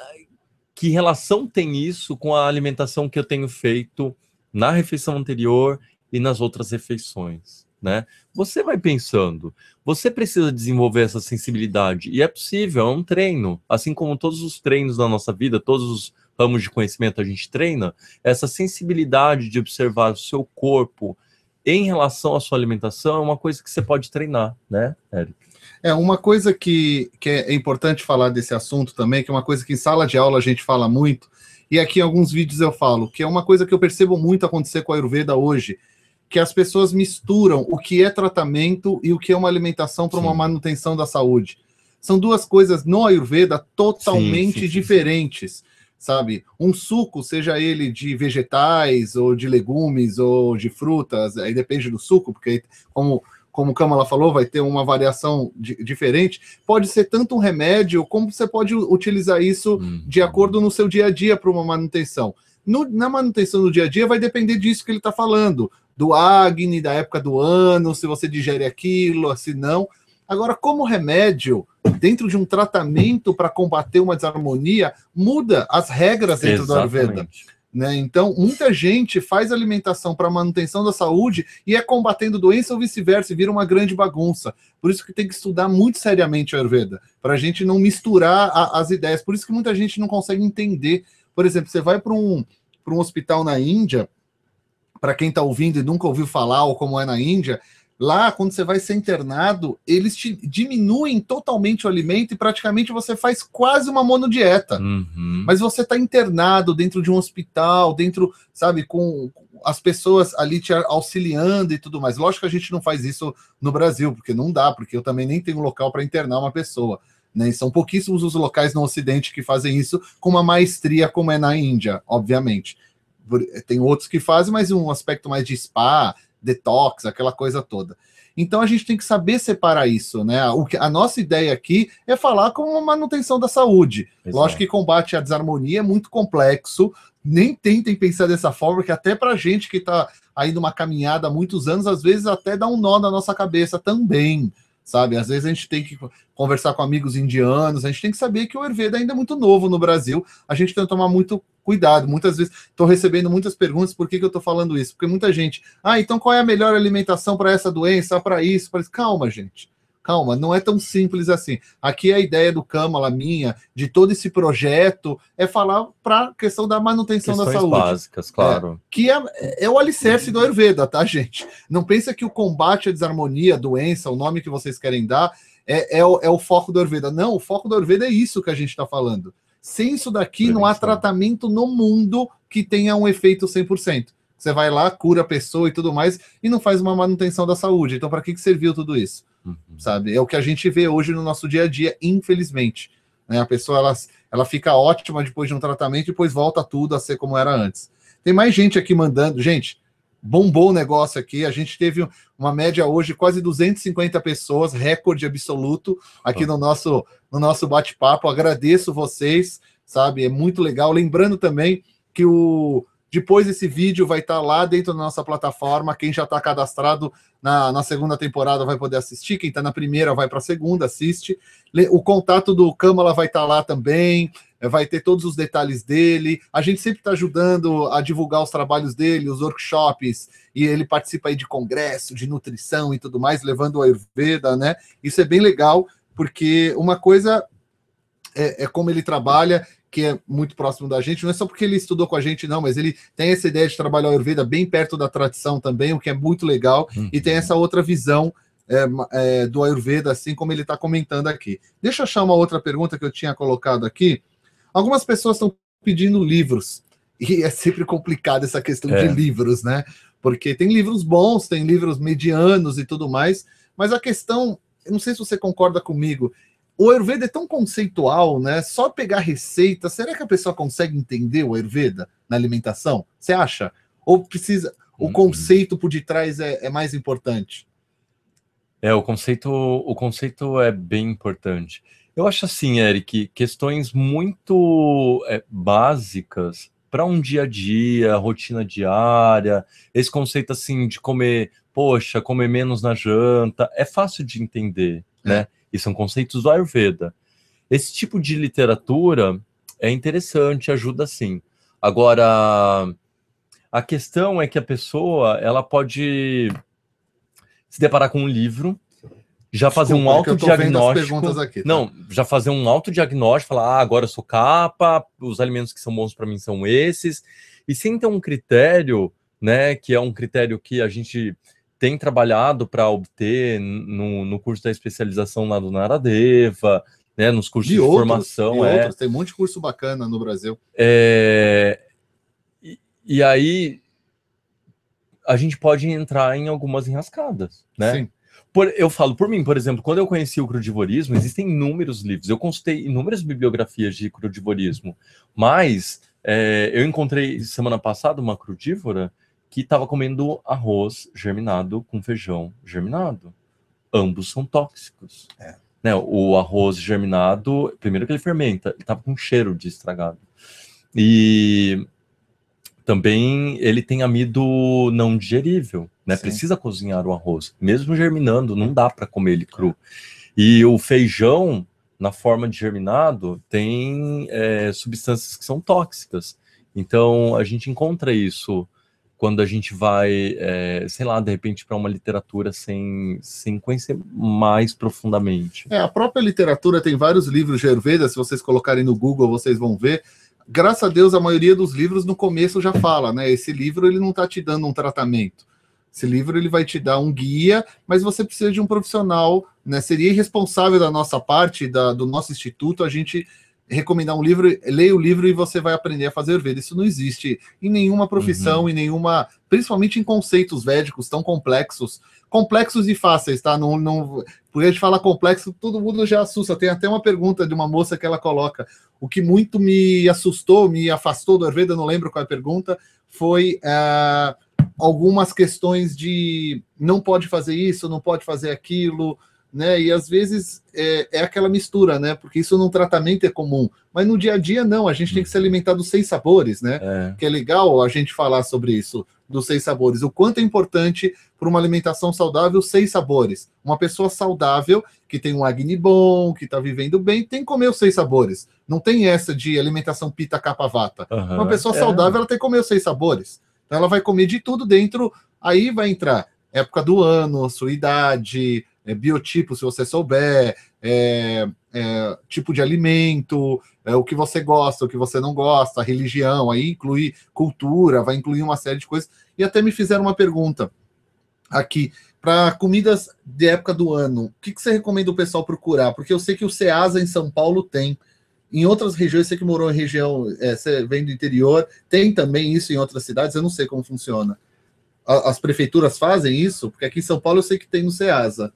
que relação tem isso com a alimentação que eu tenho feito na refeição anterior e nas outras refeições. Né? Você vai pensando, você precisa desenvolver essa sensibilidade, e é possível, é um treino. Assim como todos os treinos da nossa vida, todos os ramos de conhecimento a gente treina, essa sensibilidade de observar o seu corpo, em relação à sua alimentação é uma coisa que você pode treinar, né, Eric? É, uma coisa que, que é importante falar desse assunto também, que é uma coisa que em sala de aula a gente fala muito, e aqui em alguns vídeos eu falo, que é uma coisa que eu percebo muito acontecer com a Ayurveda hoje, que as pessoas misturam o que é tratamento e o que é uma alimentação para uma manutenção da saúde. São duas coisas no Ayurveda totalmente sim, sim, diferentes. Sim, sabe? Um suco, seja ele de vegetais ou de legumes ou de frutas, aí depende do suco, porque como como o Kamala falou, vai ter uma variação de, diferente. Pode ser tanto um remédio, como você pode utilizar isso hum. de acordo no seu dia a dia para uma manutenção. No, na manutenção do dia a dia vai depender disso que ele está falando, do Agni, da época do ano, se você digere aquilo, se não. Agora, como remédio, dentro de um tratamento para combater uma desarmonia, muda as regras dentro Exatamente. do Ayurveda. Né? Então, muita gente faz alimentação para manutenção da saúde e é combatendo doença ou vice-versa, e vira uma grande bagunça. Por isso que tem que estudar muito seriamente a Ayurveda, para a gente não misturar a, as ideias. Por isso que muita gente não consegue entender. Por exemplo, você vai para um, um hospital na Índia, para quem está ouvindo e nunca ouviu falar ou como é na Índia, Lá, quando você vai ser internado, eles te diminuem totalmente o alimento e praticamente você faz quase uma monodieta. Uhum. Mas você está internado dentro de um hospital, dentro, sabe, com as pessoas ali te auxiliando e tudo mais. Lógico que a gente não faz isso no Brasil, porque não dá, porque eu também nem tenho local para internar uma pessoa. Né? E são pouquíssimos os locais no Ocidente que fazem isso com uma maestria como é na Índia, obviamente. Tem outros que fazem, mas um aspecto mais de spa, detox, aquela coisa toda. Então a gente tem que saber separar isso, né? O que, a nossa ideia aqui é falar com uma manutenção da saúde. Exato. Lógico que combate à desarmonia é muito complexo, nem tentem pensar dessa forma, que até a gente que está aí numa caminhada há muitos anos, às vezes até dá um nó na nossa cabeça também sabe? Às vezes a gente tem que conversar com amigos indianos, a gente tem que saber que o Ayurveda ainda é muito novo no Brasil, a gente tem que tomar muito cuidado. Muitas vezes estou recebendo muitas perguntas por que, que eu estou falando isso, porque muita gente, ah, então qual é a melhor alimentação para essa doença, para isso, para isso? Calma, gente. Calma, não é tão simples assim. Aqui a ideia do Câmara, minha, de todo esse projeto, é falar para a questão da manutenção Questões da saúde. básicas, claro. É, que é, é, o alicerce do Ayurveda, tá, gente? Não pensa que o combate à desarmonia, doença, o nome que vocês querem dar, é, é o, é o, foco do Ayurveda. Não, o foco do Ayurveda é isso que a gente está falando. Sem isso daqui, Prevenção. não há tratamento no mundo que tenha um efeito 100%. Você vai lá, cura a pessoa e tudo mais, e não faz uma manutenção da saúde. Então, para que, que serviu tudo isso? uhum. sabe? É o que a gente vê hoje no nosso dia a dia, infelizmente. Né? A pessoa ela, ela fica ótima depois de um tratamento e depois volta tudo a ser como era antes. Tem mais gente aqui mandando. Gente, bombou o negócio aqui. A gente teve uma média hoje quase 250 pessoas, recorde absoluto aqui tá. no nosso, no nosso bate-papo. Agradeço vocês, sabe? É muito legal. Lembrando também que o depois esse vídeo vai estar tá lá dentro da nossa plataforma. Quem já está cadastrado na, na, segunda temporada vai poder assistir. Quem está na primeira vai para a segunda, assiste. O contato do Câmara vai estar tá lá também. É, vai ter todos os detalhes dele. A gente sempre está ajudando a divulgar os trabalhos dele, os workshops, e ele participa aí de congresso, de nutrição e tudo mais, levando a Ayurveda, né? Isso é bem legal, porque uma coisa é, é, como ele trabalha que é muito próximo da gente, não é só porque ele estudou com a gente, não, mas ele tem essa ideia de trabalhar a Ayurveda bem perto da tradição também, o que é muito legal, uhum. e tem essa outra visão é, é, do Ayurveda, assim como ele está comentando aqui. Deixa eu achar uma outra pergunta que eu tinha colocado aqui. Algumas pessoas estão pedindo livros, e é sempre complicado essa questão é. de livros, né? Porque tem livros bons, tem livros medianos e tudo mais, mas a questão, eu não sei se você concorda comigo, o Ayurveda é tão conceitual, né? Só pegar receita, será que a pessoa consegue entender o Ayurveda na alimentação? Você acha? Ou precisa. O uhum. conceito por detrás é, é mais importante? É, o conceito, o conceito é bem importante. Eu acho assim, Eric, questões muito é, básicas para um dia a dia, rotina diária, esse conceito assim de comer, poxa, comer menos na janta, é fácil de entender, é. né? É e são conceitos do Ayurveda. Esse tipo de literatura é interessante, ajuda sim. Agora, a questão é que a pessoa ela pode se deparar com um livro, já fazer Desculpa, um é autodiagnóstico. Tá? Não, já fazer um autodiagnóstico, falar, ah, agora eu sou capa, os alimentos que são bons para mim são esses. E sem ter um critério, né, que é um critério que a gente tem trabalhado para obter no, no curso da especialização lá do Naradeva, né, nos cursos de, de outros, formação. De é. Outros. Tem um monte de curso bacana no Brasil. É... E, e, aí a gente pode entrar em algumas enrascadas, né? Sim. Por, eu falo por mim, por exemplo, quando eu conheci o crudivorismo, existem inúmeros livros, eu consultei inúmeras bibliografias de crudivorismo, mas é, eu encontrei semana passada uma crudívora que estava comendo arroz germinado com feijão germinado. Ambos são tóxicos. É. Né, o arroz germinado, primeiro que ele fermenta, ele estava com cheiro de estragado. E também ele tem amido não digerível, né? Sim. Precisa cozinhar o arroz, mesmo germinando, não dá para comer ele cru. E o feijão, na forma de germinado, tem é, substâncias que são tóxicas. Então a gente encontra isso quando a gente vai, é, sei lá, de repente para uma literatura sem, sem conhecer mais profundamente. É, a própria literatura tem vários livros de Ayurveda, se vocês colocarem no Google, vocês vão ver. Graças a Deus, a maioria dos livros no começo já fala, né? Esse livro ele não está te dando um tratamento. Esse livro ele vai te dar um guia, mas você precisa de um profissional, né? Seria irresponsável da nossa parte, da, do nosso instituto, a gente recomendar um livro, leia o livro e você vai aprender a fazer Veda. Isso não existe em nenhuma profissão, uhum. em nenhuma, principalmente em conceitos védicos tão complexos, complexos e fáceis, tá? Não, não, porque a gente fala complexo, todo mundo já assusta. Tem até uma pergunta de uma moça que ela coloca. O que muito me assustou, me afastou do Arveda, não lembro qual é a pergunta, foi eh, algumas questões de não pode fazer isso, não pode fazer aquilo né? E às vezes é, é, aquela mistura, né? Porque isso num tratamento é comum, mas no dia a dia não, a gente tem que se alimentar dos seis sabores, né? É. Que é legal a gente falar sobre isso, dos seis sabores. O quanto é importante para uma alimentação saudável, seis sabores. Uma pessoa saudável, que tem um agni bom, que está vivendo bem, tem que comer os seis sabores. Não tem essa de alimentação pita capa vata. Uhum. Uma pessoa é. saudável, é. ela tem que comer os seis sabores. Então ela vai comer de tudo dentro, aí vai entrar época do ano, sua idade, é, biotipo, se você souber, é, é, tipo de alimento, é, o que você gosta, o que você não gosta, religião, aí incluir cultura, vai incluir uma série de coisas. E até me fizeram uma pergunta aqui. Para comidas de época do ano, o que, que você recomenda o pessoal procurar? Porque eu sei que o Ceasa em São Paulo tem. Em outras regiões, você que morou em região, é, você vem do interior, tem também isso em outras cidades, eu não sei como funciona. as prefeituras fazem isso? Porque aqui em São Paulo eu sei que tem no Ceasa.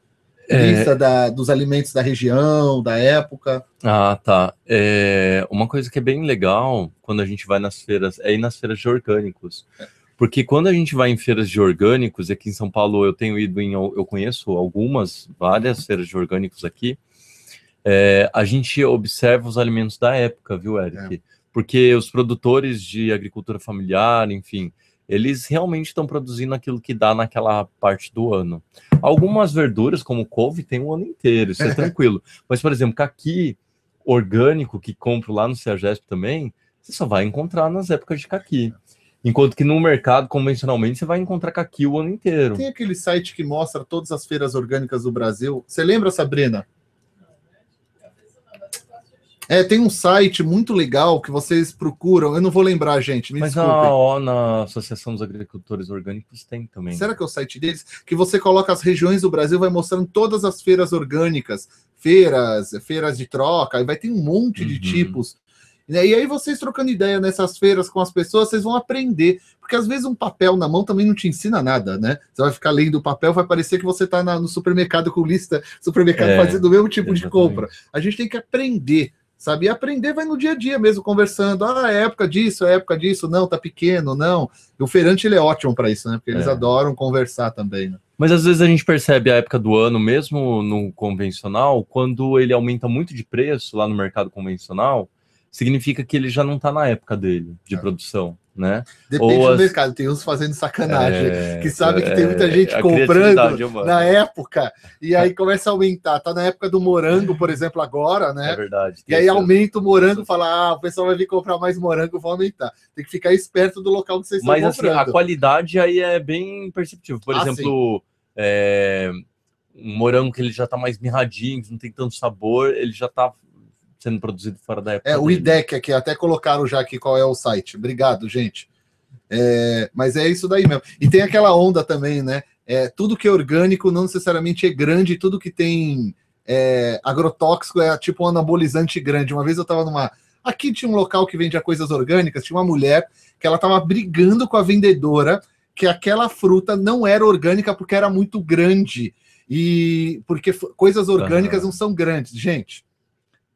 É. Lista da, dos alimentos da região, da época. Ah, tá. É, uma coisa que é bem legal quando a gente vai nas feiras é ir nas feiras de orgânicos. Porque quando a gente vai em feiras de orgânicos, aqui em São Paulo eu tenho ido em, eu conheço algumas, várias feiras de orgânicos aqui, é, a gente observa os alimentos da época, viu, Eric? É. Porque os produtores de agricultura familiar, enfim, eles realmente estão produzindo aquilo que dá naquela parte do ano. Algumas verduras, como couve, tem o ano inteiro, isso é tranquilo. Mas, por exemplo, caqui orgânico que compro lá no Ceagesp também, você só vai encontrar nas épocas de caqui. Enquanto que no mercado, convencionalmente, você vai encontrar caqui o ano inteiro. Tem aquele site que mostra todas as feiras orgânicas do Brasil. Você lembra, Sabrina? É, tem um site muito legal que vocês procuram. Eu não vou lembrar, gente. Mas na, ah, na Associação dos Agricultores Orgânicos tem também. Será que é o site deles? Que você coloca as regiões do Brasil, vai mostrando todas as feiras orgânicas, feiras, feiras de troca, e vai ter um monte de uhum. tipos. E aí vocês trocando ideia nessas feiras com as pessoas, vocês vão aprender. Porque às vezes um papel na mão também não te ensina nada, né? Você vai ficar lendo o papel, vai parecer que você está no supermercado com lista, supermercado é, fazendo o mesmo tipo exatamente. de compra. A gente tem que aprender sabe? E aprender vai no dia a dia mesmo, conversando. Ah, é época disso, é época disso, não, tá pequeno, não. E o feirante, ele é ótimo para isso, né? Porque eles é. adoram conversar também, né? Mas às vezes a gente percebe a época do ano, mesmo no convencional, quando ele aumenta muito de preço lá no mercado convencional, significa que ele já não está na época dele, de é. produção né? Depende Ou as... do mercado, tem uns fazendo sacanagem, é... que sabe que tem muita é, gente é... comprando na época, e aí começa a aumentar. Tá na época do morango, por exemplo, agora, né? É verdade. E aí aumenta o morango, fala, ah, o pessoal vai vir comprar mais morango, vou aumentar. Tem que ficar esperto do local que vocês Mas, estão comprando. Mas assim, a qualidade aí é bem perceptível. Por ah, exemplo, é, um morango que ele já tá mais mirradinho, não tem tanto sabor, ele já tá sendo produzido fora da época. É, o IDEC aqui, até colocaram já aqui qual é o site. Obrigado, gente. É, mas é isso daí mesmo. E tem aquela onda também, né? É, tudo que é orgânico não necessariamente é grande, tudo que tem é, agrotóxico é tipo um anabolizante grande. Uma vez eu estava numa. Aqui tinha um local que vendia coisas orgânicas, tinha uma mulher que ela estava brigando com a vendedora que aquela fruta não era orgânica porque era muito grande. E porque coisas orgânicas uhum. não são grandes, gente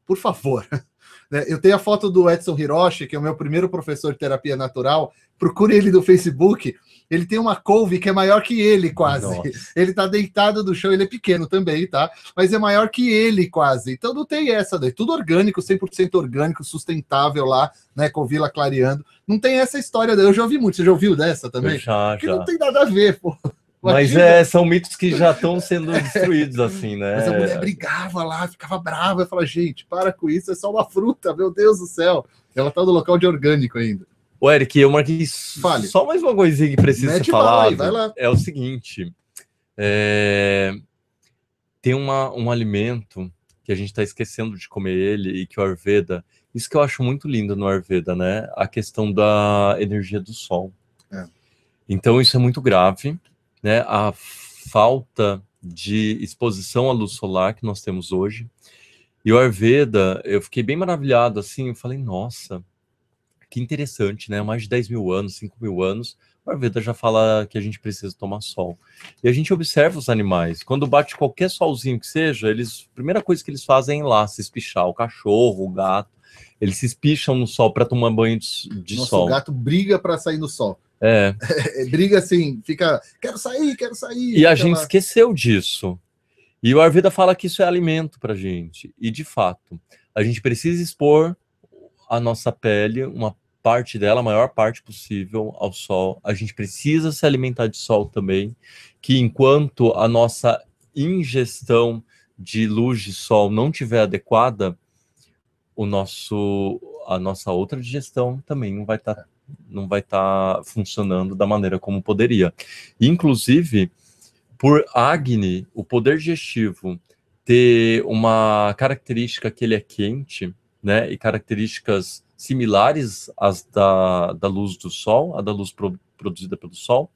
por favor. Né? Eu tenho a foto do Edson Hiroshi, que é o meu primeiro professor de terapia natural. Procure ele no Facebook. Ele tem uma couve que é maior que ele, quase. Nossa. Ele tá deitado no chão, ele é pequeno também, tá? Mas é maior que ele, quase. Então não tem essa daí. Tudo orgânico, 100% orgânico, sustentável lá, né? Com vila clareando. Não tem essa história daí. Eu já ouvi muito. Você já ouviu dessa também? Já, já. Que não tem nada a ver, pô. Mas é, são mitos que já estão sendo destruídos, assim, né? Mas a mulher brigava lá, ficava brava. Eu falava, gente, para com isso, é só uma fruta, meu Deus do céu. Ela tá no local de orgânico ainda. O Eric, eu marquei Fale. só mais uma coisinha que precisa ser falada. É o seguinte: é... tem uma, um alimento que a gente está esquecendo de comer ele e que o Arveda, Isso que eu acho muito lindo no Arveda, né? A questão da energia do sol. É. Então, isso é muito grave né, a falta de exposição à luz solar que nós temos hoje. E o arveda eu fiquei bem maravilhado, assim, eu falei, nossa, que interessante, né? Mais de 10 mil anos, 5 mil anos, o Arveda já fala que a gente precisa tomar sol. E a gente observa os animais. Quando bate qualquer solzinho que seja, eles, a primeira coisa que eles fazem é ir lá se espichar, o cachorro, o gato. Eles se espicham no sol para tomar banho de, de Nosso sol. O gato briga para sair no sol. É. é. Briga assim, fica, quero sair, quero sair. E a gente lá. esqueceu disso. E o Arvida fala que isso é alimento pra gente. E de fato, a gente precisa expor a nossa pele, uma parte dela, a maior parte possível ao sol. A gente precisa se alimentar de sol também, que enquanto a nossa ingestão de luz de sol não tiver adequada, o nosso a nossa outra digestão também não vai estar tá não vai estar tá funcionando da maneira como poderia. Inclusive, por Agni, o poder digestivo ter uma característica que ele é quente, né, e características similares às da, da luz do Sol, a da luz pro, produzida pelo Sol,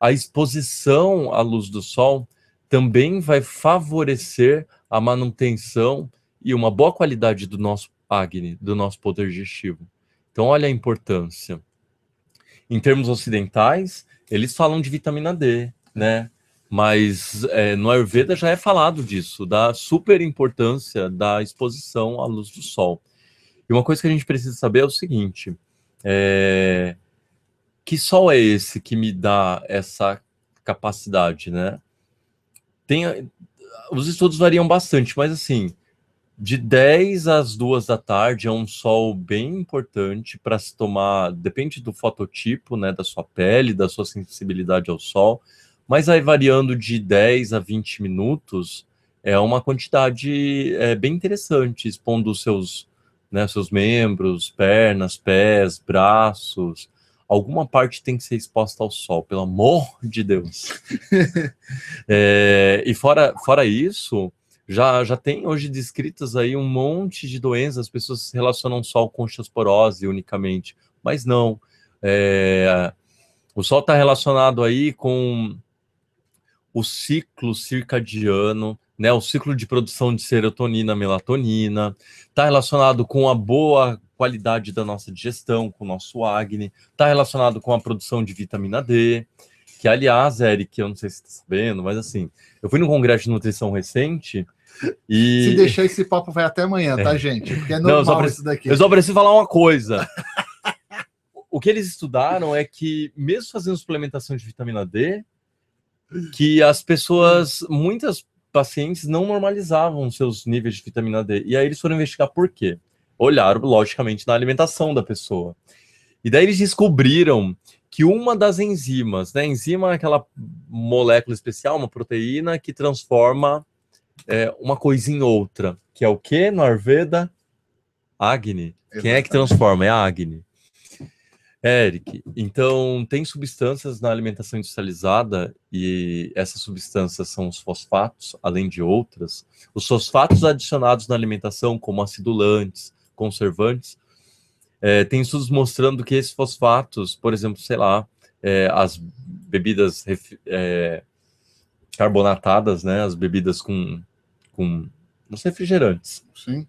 a exposição à luz do Sol também vai favorecer a manutenção e uma boa qualidade do nosso Agni, do nosso poder digestivo. Então, olha a importância. Em termos ocidentais, eles falam de vitamina D, né? Mas é, no Ayurveda já é falado disso, da super importância da exposição à luz do sol. E uma coisa que a gente precisa saber é o seguinte: é, que sol é esse que me dá essa capacidade, né? Tem, os estudos variam bastante, mas assim, de 10 às 2 da tarde é um sol bem importante para se tomar, depende do fototipo, né, da sua pele, da sua sensibilidade ao sol, mas aí variando de 10 a 20 minutos é uma quantidade é, bem interessante, expondo os seus, né, seus membros, pernas, pés, braços, alguma parte tem que ser exposta ao sol, pelo amor de Deus. é, e fora, fora isso, já, já tem hoje descritas aí um monte de doenças, as pessoas se relacionam só com osteoporose unicamente, mas não. É, o sol está relacionado aí com o ciclo circadiano, né, o ciclo de produção de serotonina, melatonina, está relacionado com a boa qualidade da nossa digestão, com o nosso acne, está relacionado com a produção de vitamina D, que, aliás, Eric, eu não sei se você está sabendo, mas assim, eu fui no congresso de nutrição recente e... Se deixar esse papo vai até amanhã, tá, é. tá, gente? Porque é normal não, só preciso, isso daqui. Eu só preciso falar uma coisa. o que eles estudaram é que, mesmo fazendo suplementação de vitamina D, que as pessoas, muitas pacientes não normalizavam seus níveis de vitamina D. E aí eles foram investigar por quê. Olharam, logicamente, na alimentação da pessoa. E daí eles descobriram que uma das enzimas, né? Enzima é aquela molécula especial, uma proteína que transforma é, uma coisa em outra, que é o que no Ayurveda? Agni. Exatamente. Quem é que transforma? É a Agni. Eric, então tem substâncias na alimentação industrializada e essas substâncias são os fosfatos, além de outras. Os fosfatos adicionados na alimentação, como acidulantes, conservantes, é, tem estudos mostrando que esses fosfatos, por exemplo, sei lá, é, as bebidas é, carbonatadas, né, as bebidas com, com os refrigerantes. Sim.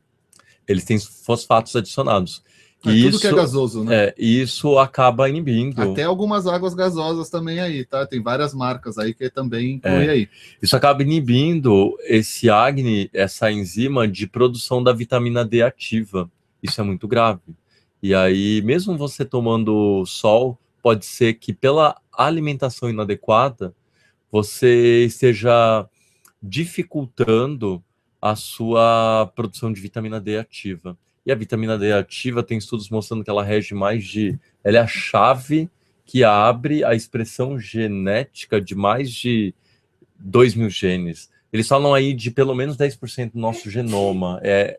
Eles têm fosfatos adicionados. É e tudo isso, que é gasoso, né? É, isso acaba inibindo. Até algumas águas gasosas também aí, tá? Tem várias marcas aí que também é, inclui é, aí. Isso acaba inibindo esse acne, essa enzima de produção da vitamina D ativa. Isso é muito grave. E aí, mesmo você tomando sol, pode ser que pela alimentação inadequada, você esteja dificultando a sua produção de vitamina D ativa. E a vitamina D ativa tem estudos mostrando que ela rege mais de. Ela é a chave que abre a expressão genética de mais de 2 mil genes. Eles falam aí de pelo menos 10% do nosso genoma. É,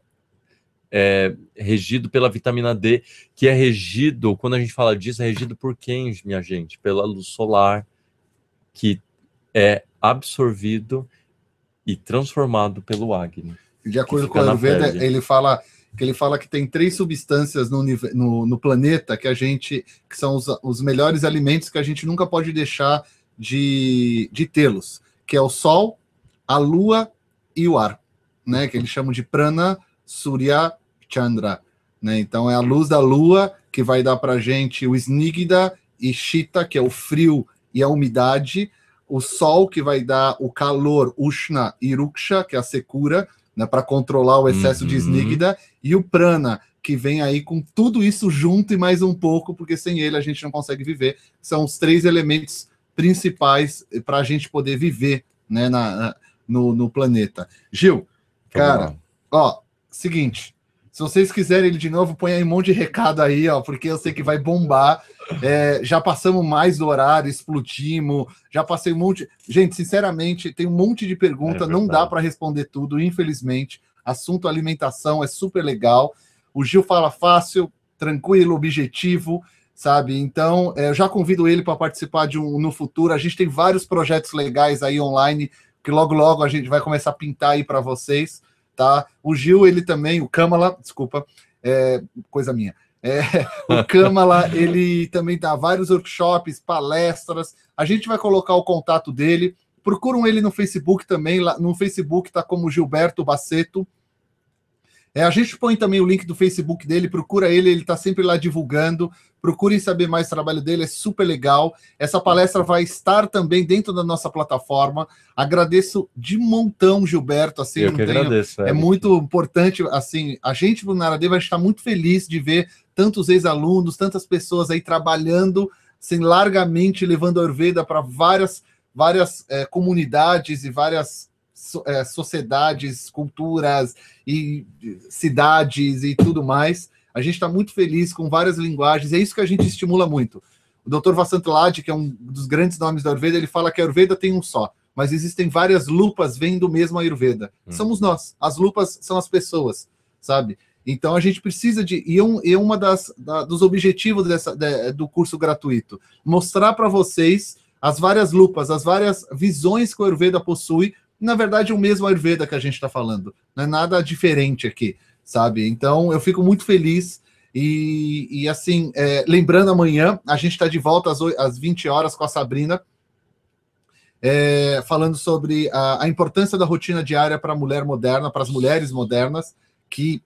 é, regido pela vitamina D, que é regido, quando a gente fala disso, é regido por quem, minha gente? Pela luz solar, que é absorvido e transformado pelo Agni. De acordo com o Ayurveda, ele fala que ele fala que tem três substâncias no, no, no planeta que a gente que são os, os, melhores alimentos que a gente nunca pode deixar de, de tê-los, que é o Sol, a Lua e o ar, né? Que eles chamam de prana, surya Chandra. Né? Então é a luz da lua que vai dar para gente o Snigda e Shita, que é o frio e a umidade, o sol que vai dar o calor, Ushna e Ruksha, que é a secura, né, para controlar o excesso uhum. de Snigda, e o Prana, que vem aí com tudo isso junto e mais um pouco, porque sem ele a gente não consegue viver. São os três elementos principais para a gente poder viver né, na, na no, no, planeta. Gil, cara, ó, seguinte, se vocês quiserem ele de novo, põe aí um monte de recado aí, ó, porque eu sei que vai bombar. É, já passamos mais do horário, explodimos, já passei um monte. Gente, sinceramente, tem um monte de pergunta, é não dá para responder tudo, infelizmente. Assunto alimentação é super legal. O Gil fala fácil, tranquilo, objetivo, sabe? Então, é, eu já convido ele para participar de um no futuro. A gente tem vários projetos legais aí online que logo logo a gente vai começar a pintar aí para vocês tá? O Gil, ele também, o Kamala, desculpa, é, coisa minha. É, o Kamala, ele também dá tá, vários workshops, palestras. A gente vai colocar o contato dele. Procuram ele no Facebook também. Lá, no Facebook tá como Gilberto Baceto. É, a gente põe também o link do Facebook dele, procura ele, ele está sempre lá divulgando. Procurem saber mais o trabalho dele, é super legal. Essa palestra vai estar também dentro da nossa plataforma. Agradeço de montão, Gilberto. Assim, Eu que tenho, agradeço. É, é muito importante, assim, a gente do Naradê vai estar muito feliz de ver tantos ex-alunos, tantas pessoas aí trabalhando, assim, largamente levando a Orveda para várias, várias é, comunidades e várias é, sociedades, culturas e cidades e tudo mais. A gente está muito feliz com várias linguagens, é isso que a gente estimula muito. O Dr. Vassant Lad, que é um dos grandes nomes da Ayurveda, ele fala que a Ayurveda tem um só, mas existem várias lupas vendo do mesmo Ayurveda. Hum. Somos nós, as lupas são as pessoas, sabe? Então a gente precisa de. E é um e é uma das da, dos objetivos dessa, de, do curso gratuito mostrar para vocês as várias lupas, as várias visões que o Ayurveda possui na verdade, o mesmo Ayurveda que a gente está falando. Não é nada diferente aqui, sabe? Então, eu fico muito feliz. E, e assim, é, lembrando, amanhã a gente está de volta às, 8, às 20 horas com a Sabrina, é, falando sobre a, a, importância da rotina diária para a mulher moderna, para as mulheres modernas, que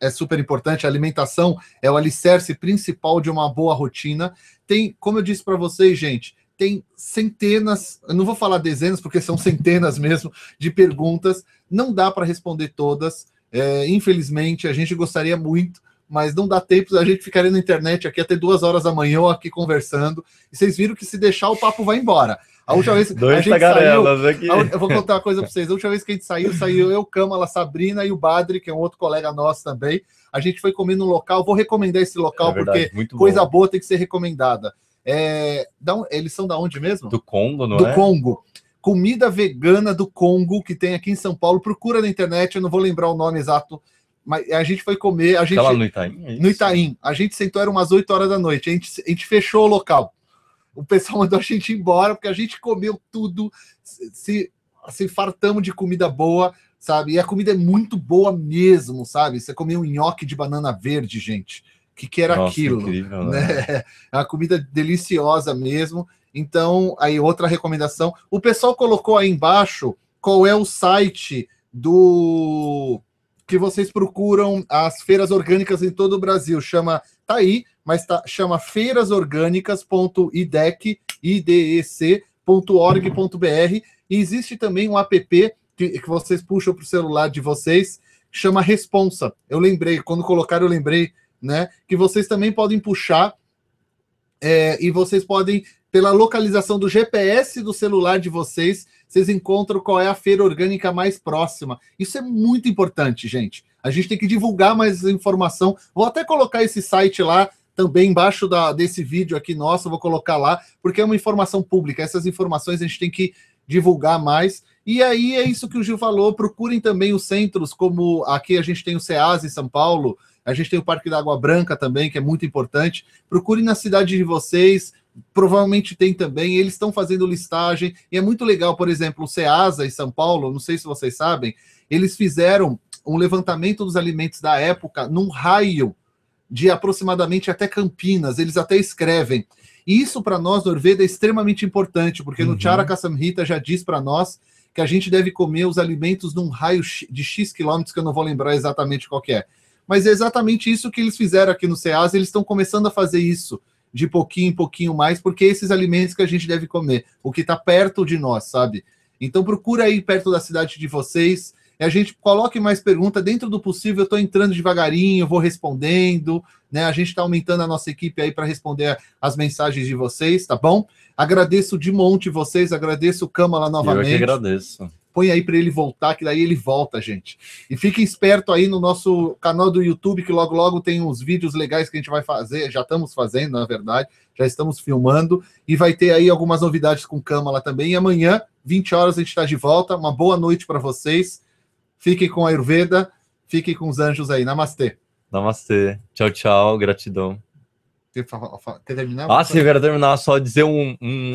é super importante. A alimentação é o alicerce principal de uma boa rotina. Tem, como eu disse para vocês, gente, tem centenas, não vou falar dezenas, porque são centenas mesmo, de perguntas. Não dá para responder todas. É, infelizmente, a gente gostaria muito, mas não dá tempo a gente ficaria na internet aqui até duas horas da manhã aqui conversando. E vocês viram que se deixar o papo vai embora. A última vez Dois a gente saiu, a, eu vou contar uma coisa para vocês. A última vez que a gente saiu, saiu eu, Câmara, Sabrina e o Badri, que é um outro colega nosso também. A gente foi comer num local. Vou recomendar esse local é verdade, porque coisa boa tem que ser recomendada. É, da, eles são da onde mesmo? Do Congo, não do é? Do Congo. Comida vegana do Congo, que tem aqui em São Paulo. Procura na internet, eu não vou lembrar o nome exato. Mas a gente foi comer. A gente, no Itaim? É no Itaim. A gente sentou, era umas 8 horas da noite. A gente, a gente fechou o local. O pessoal mandou a gente embora, porque a gente comeu tudo. Se, se fartamos de comida boa, sabe? E a comida é muito boa mesmo, sabe? Você comeu um nhoque de banana verde, gente que, que era Nossa, aquilo. Incrível, né? né? É A comida deliciosa mesmo. Então, aí outra recomendação. O pessoal colocou aí embaixo qual é o site do que vocês procuram as feiras orgânicas em todo o Brasil. Chama, tá aí, mas tá, chama feirasorgânicas.idec.org.br. E existe também um app que, que vocês puxam para o celular de vocês, chama Responsa. Eu lembrei, quando colocaram, eu lembrei né? Que vocês também podem puxar é, e vocês podem, pela localização do GPS do celular de vocês, vocês encontram qual é a feira orgânica mais próxima. Isso é muito importante, gente. A gente tem que divulgar mais informação. Vou até colocar esse site lá também embaixo da, desse vídeo aqui nosso, vou colocar lá, porque é uma informação pública. Essas informações a gente tem que divulgar mais. E aí é isso que o Gil falou, procurem também os centros, como aqui a gente tem o CEAS em São Paulo, a gente tem o Parque da Água Branca também, que é muito importante. Procurem na cidade de vocês, provavelmente tem também. Eles estão fazendo listagem e é muito legal, por exemplo, o Ceasa em São Paulo, não sei se vocês sabem, eles fizeram um levantamento dos alimentos da época num raio de aproximadamente até Campinas, eles até escrevem. E isso para nós, Norveda, é extremamente importante, porque uhum. no Tiara Kassamrita já diz para nós que a gente deve comer os alimentos num raio de X quilômetros, que eu não vou lembrar exatamente qual é. Mas é exatamente isso que eles fizeram aqui no SEAS, eles estão começando a fazer isso de pouquinho em pouquinho mais, porque esses alimentos que a gente deve comer, o que está perto de nós, sabe? Então procura aí perto da cidade de vocês, e a gente coloque mais pergunta dentro do possível. Eu estou entrando devagarinho, vou respondendo, né? A gente está aumentando a nossa equipe aí para responder as mensagens de vocês, tá bom? Agradeço de monte vocês, agradeço o lá é novamente. Eu que agradeço põe aí para ele voltar, que daí ele volta, gente. E fique esperto aí no nosso canal do YouTube, que logo logo tem uns vídeos legais que a gente vai fazer, já estamos fazendo, na verdade, já estamos filmando, e vai ter aí algumas novidades com cama lá também. E amanhã, 20 horas, a gente está de volta. Uma boa noite para vocês. Fiquem com a Ayurveda, fiquem com os anjos aí. Namastê. Namastê. Tchau, tchau. Gratidão. Quer terminar? Ah, se eu quero terminar, só dizer um... um...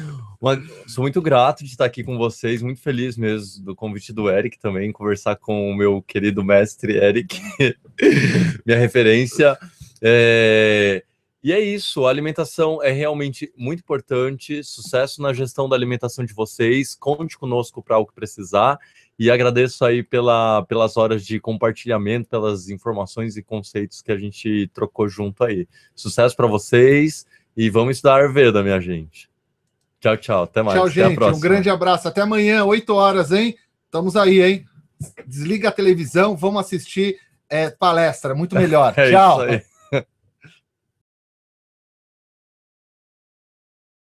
Uma, sou muito grato de estar aqui com vocês, muito feliz mesmo do convite do Eric também, conversar com o meu querido mestre Eric, minha referência. É... E é isso, a alimentação é realmente muito importante. Sucesso na gestão da alimentação de vocês. Conte conosco para o que precisar. E agradeço aí pela, pelas horas de compartilhamento, pelas informações e conceitos que a gente trocou junto aí. Sucesso para vocês e vamos estudar Ayurveda, minha gente. Tchau, tchau. Até mais. Tchau, gente. Um grande abraço. Até amanhã, 8 horas, hein? Estamos aí, hein? Desliga a televisão, vamos assistir é, palestra. Muito melhor. É tchau.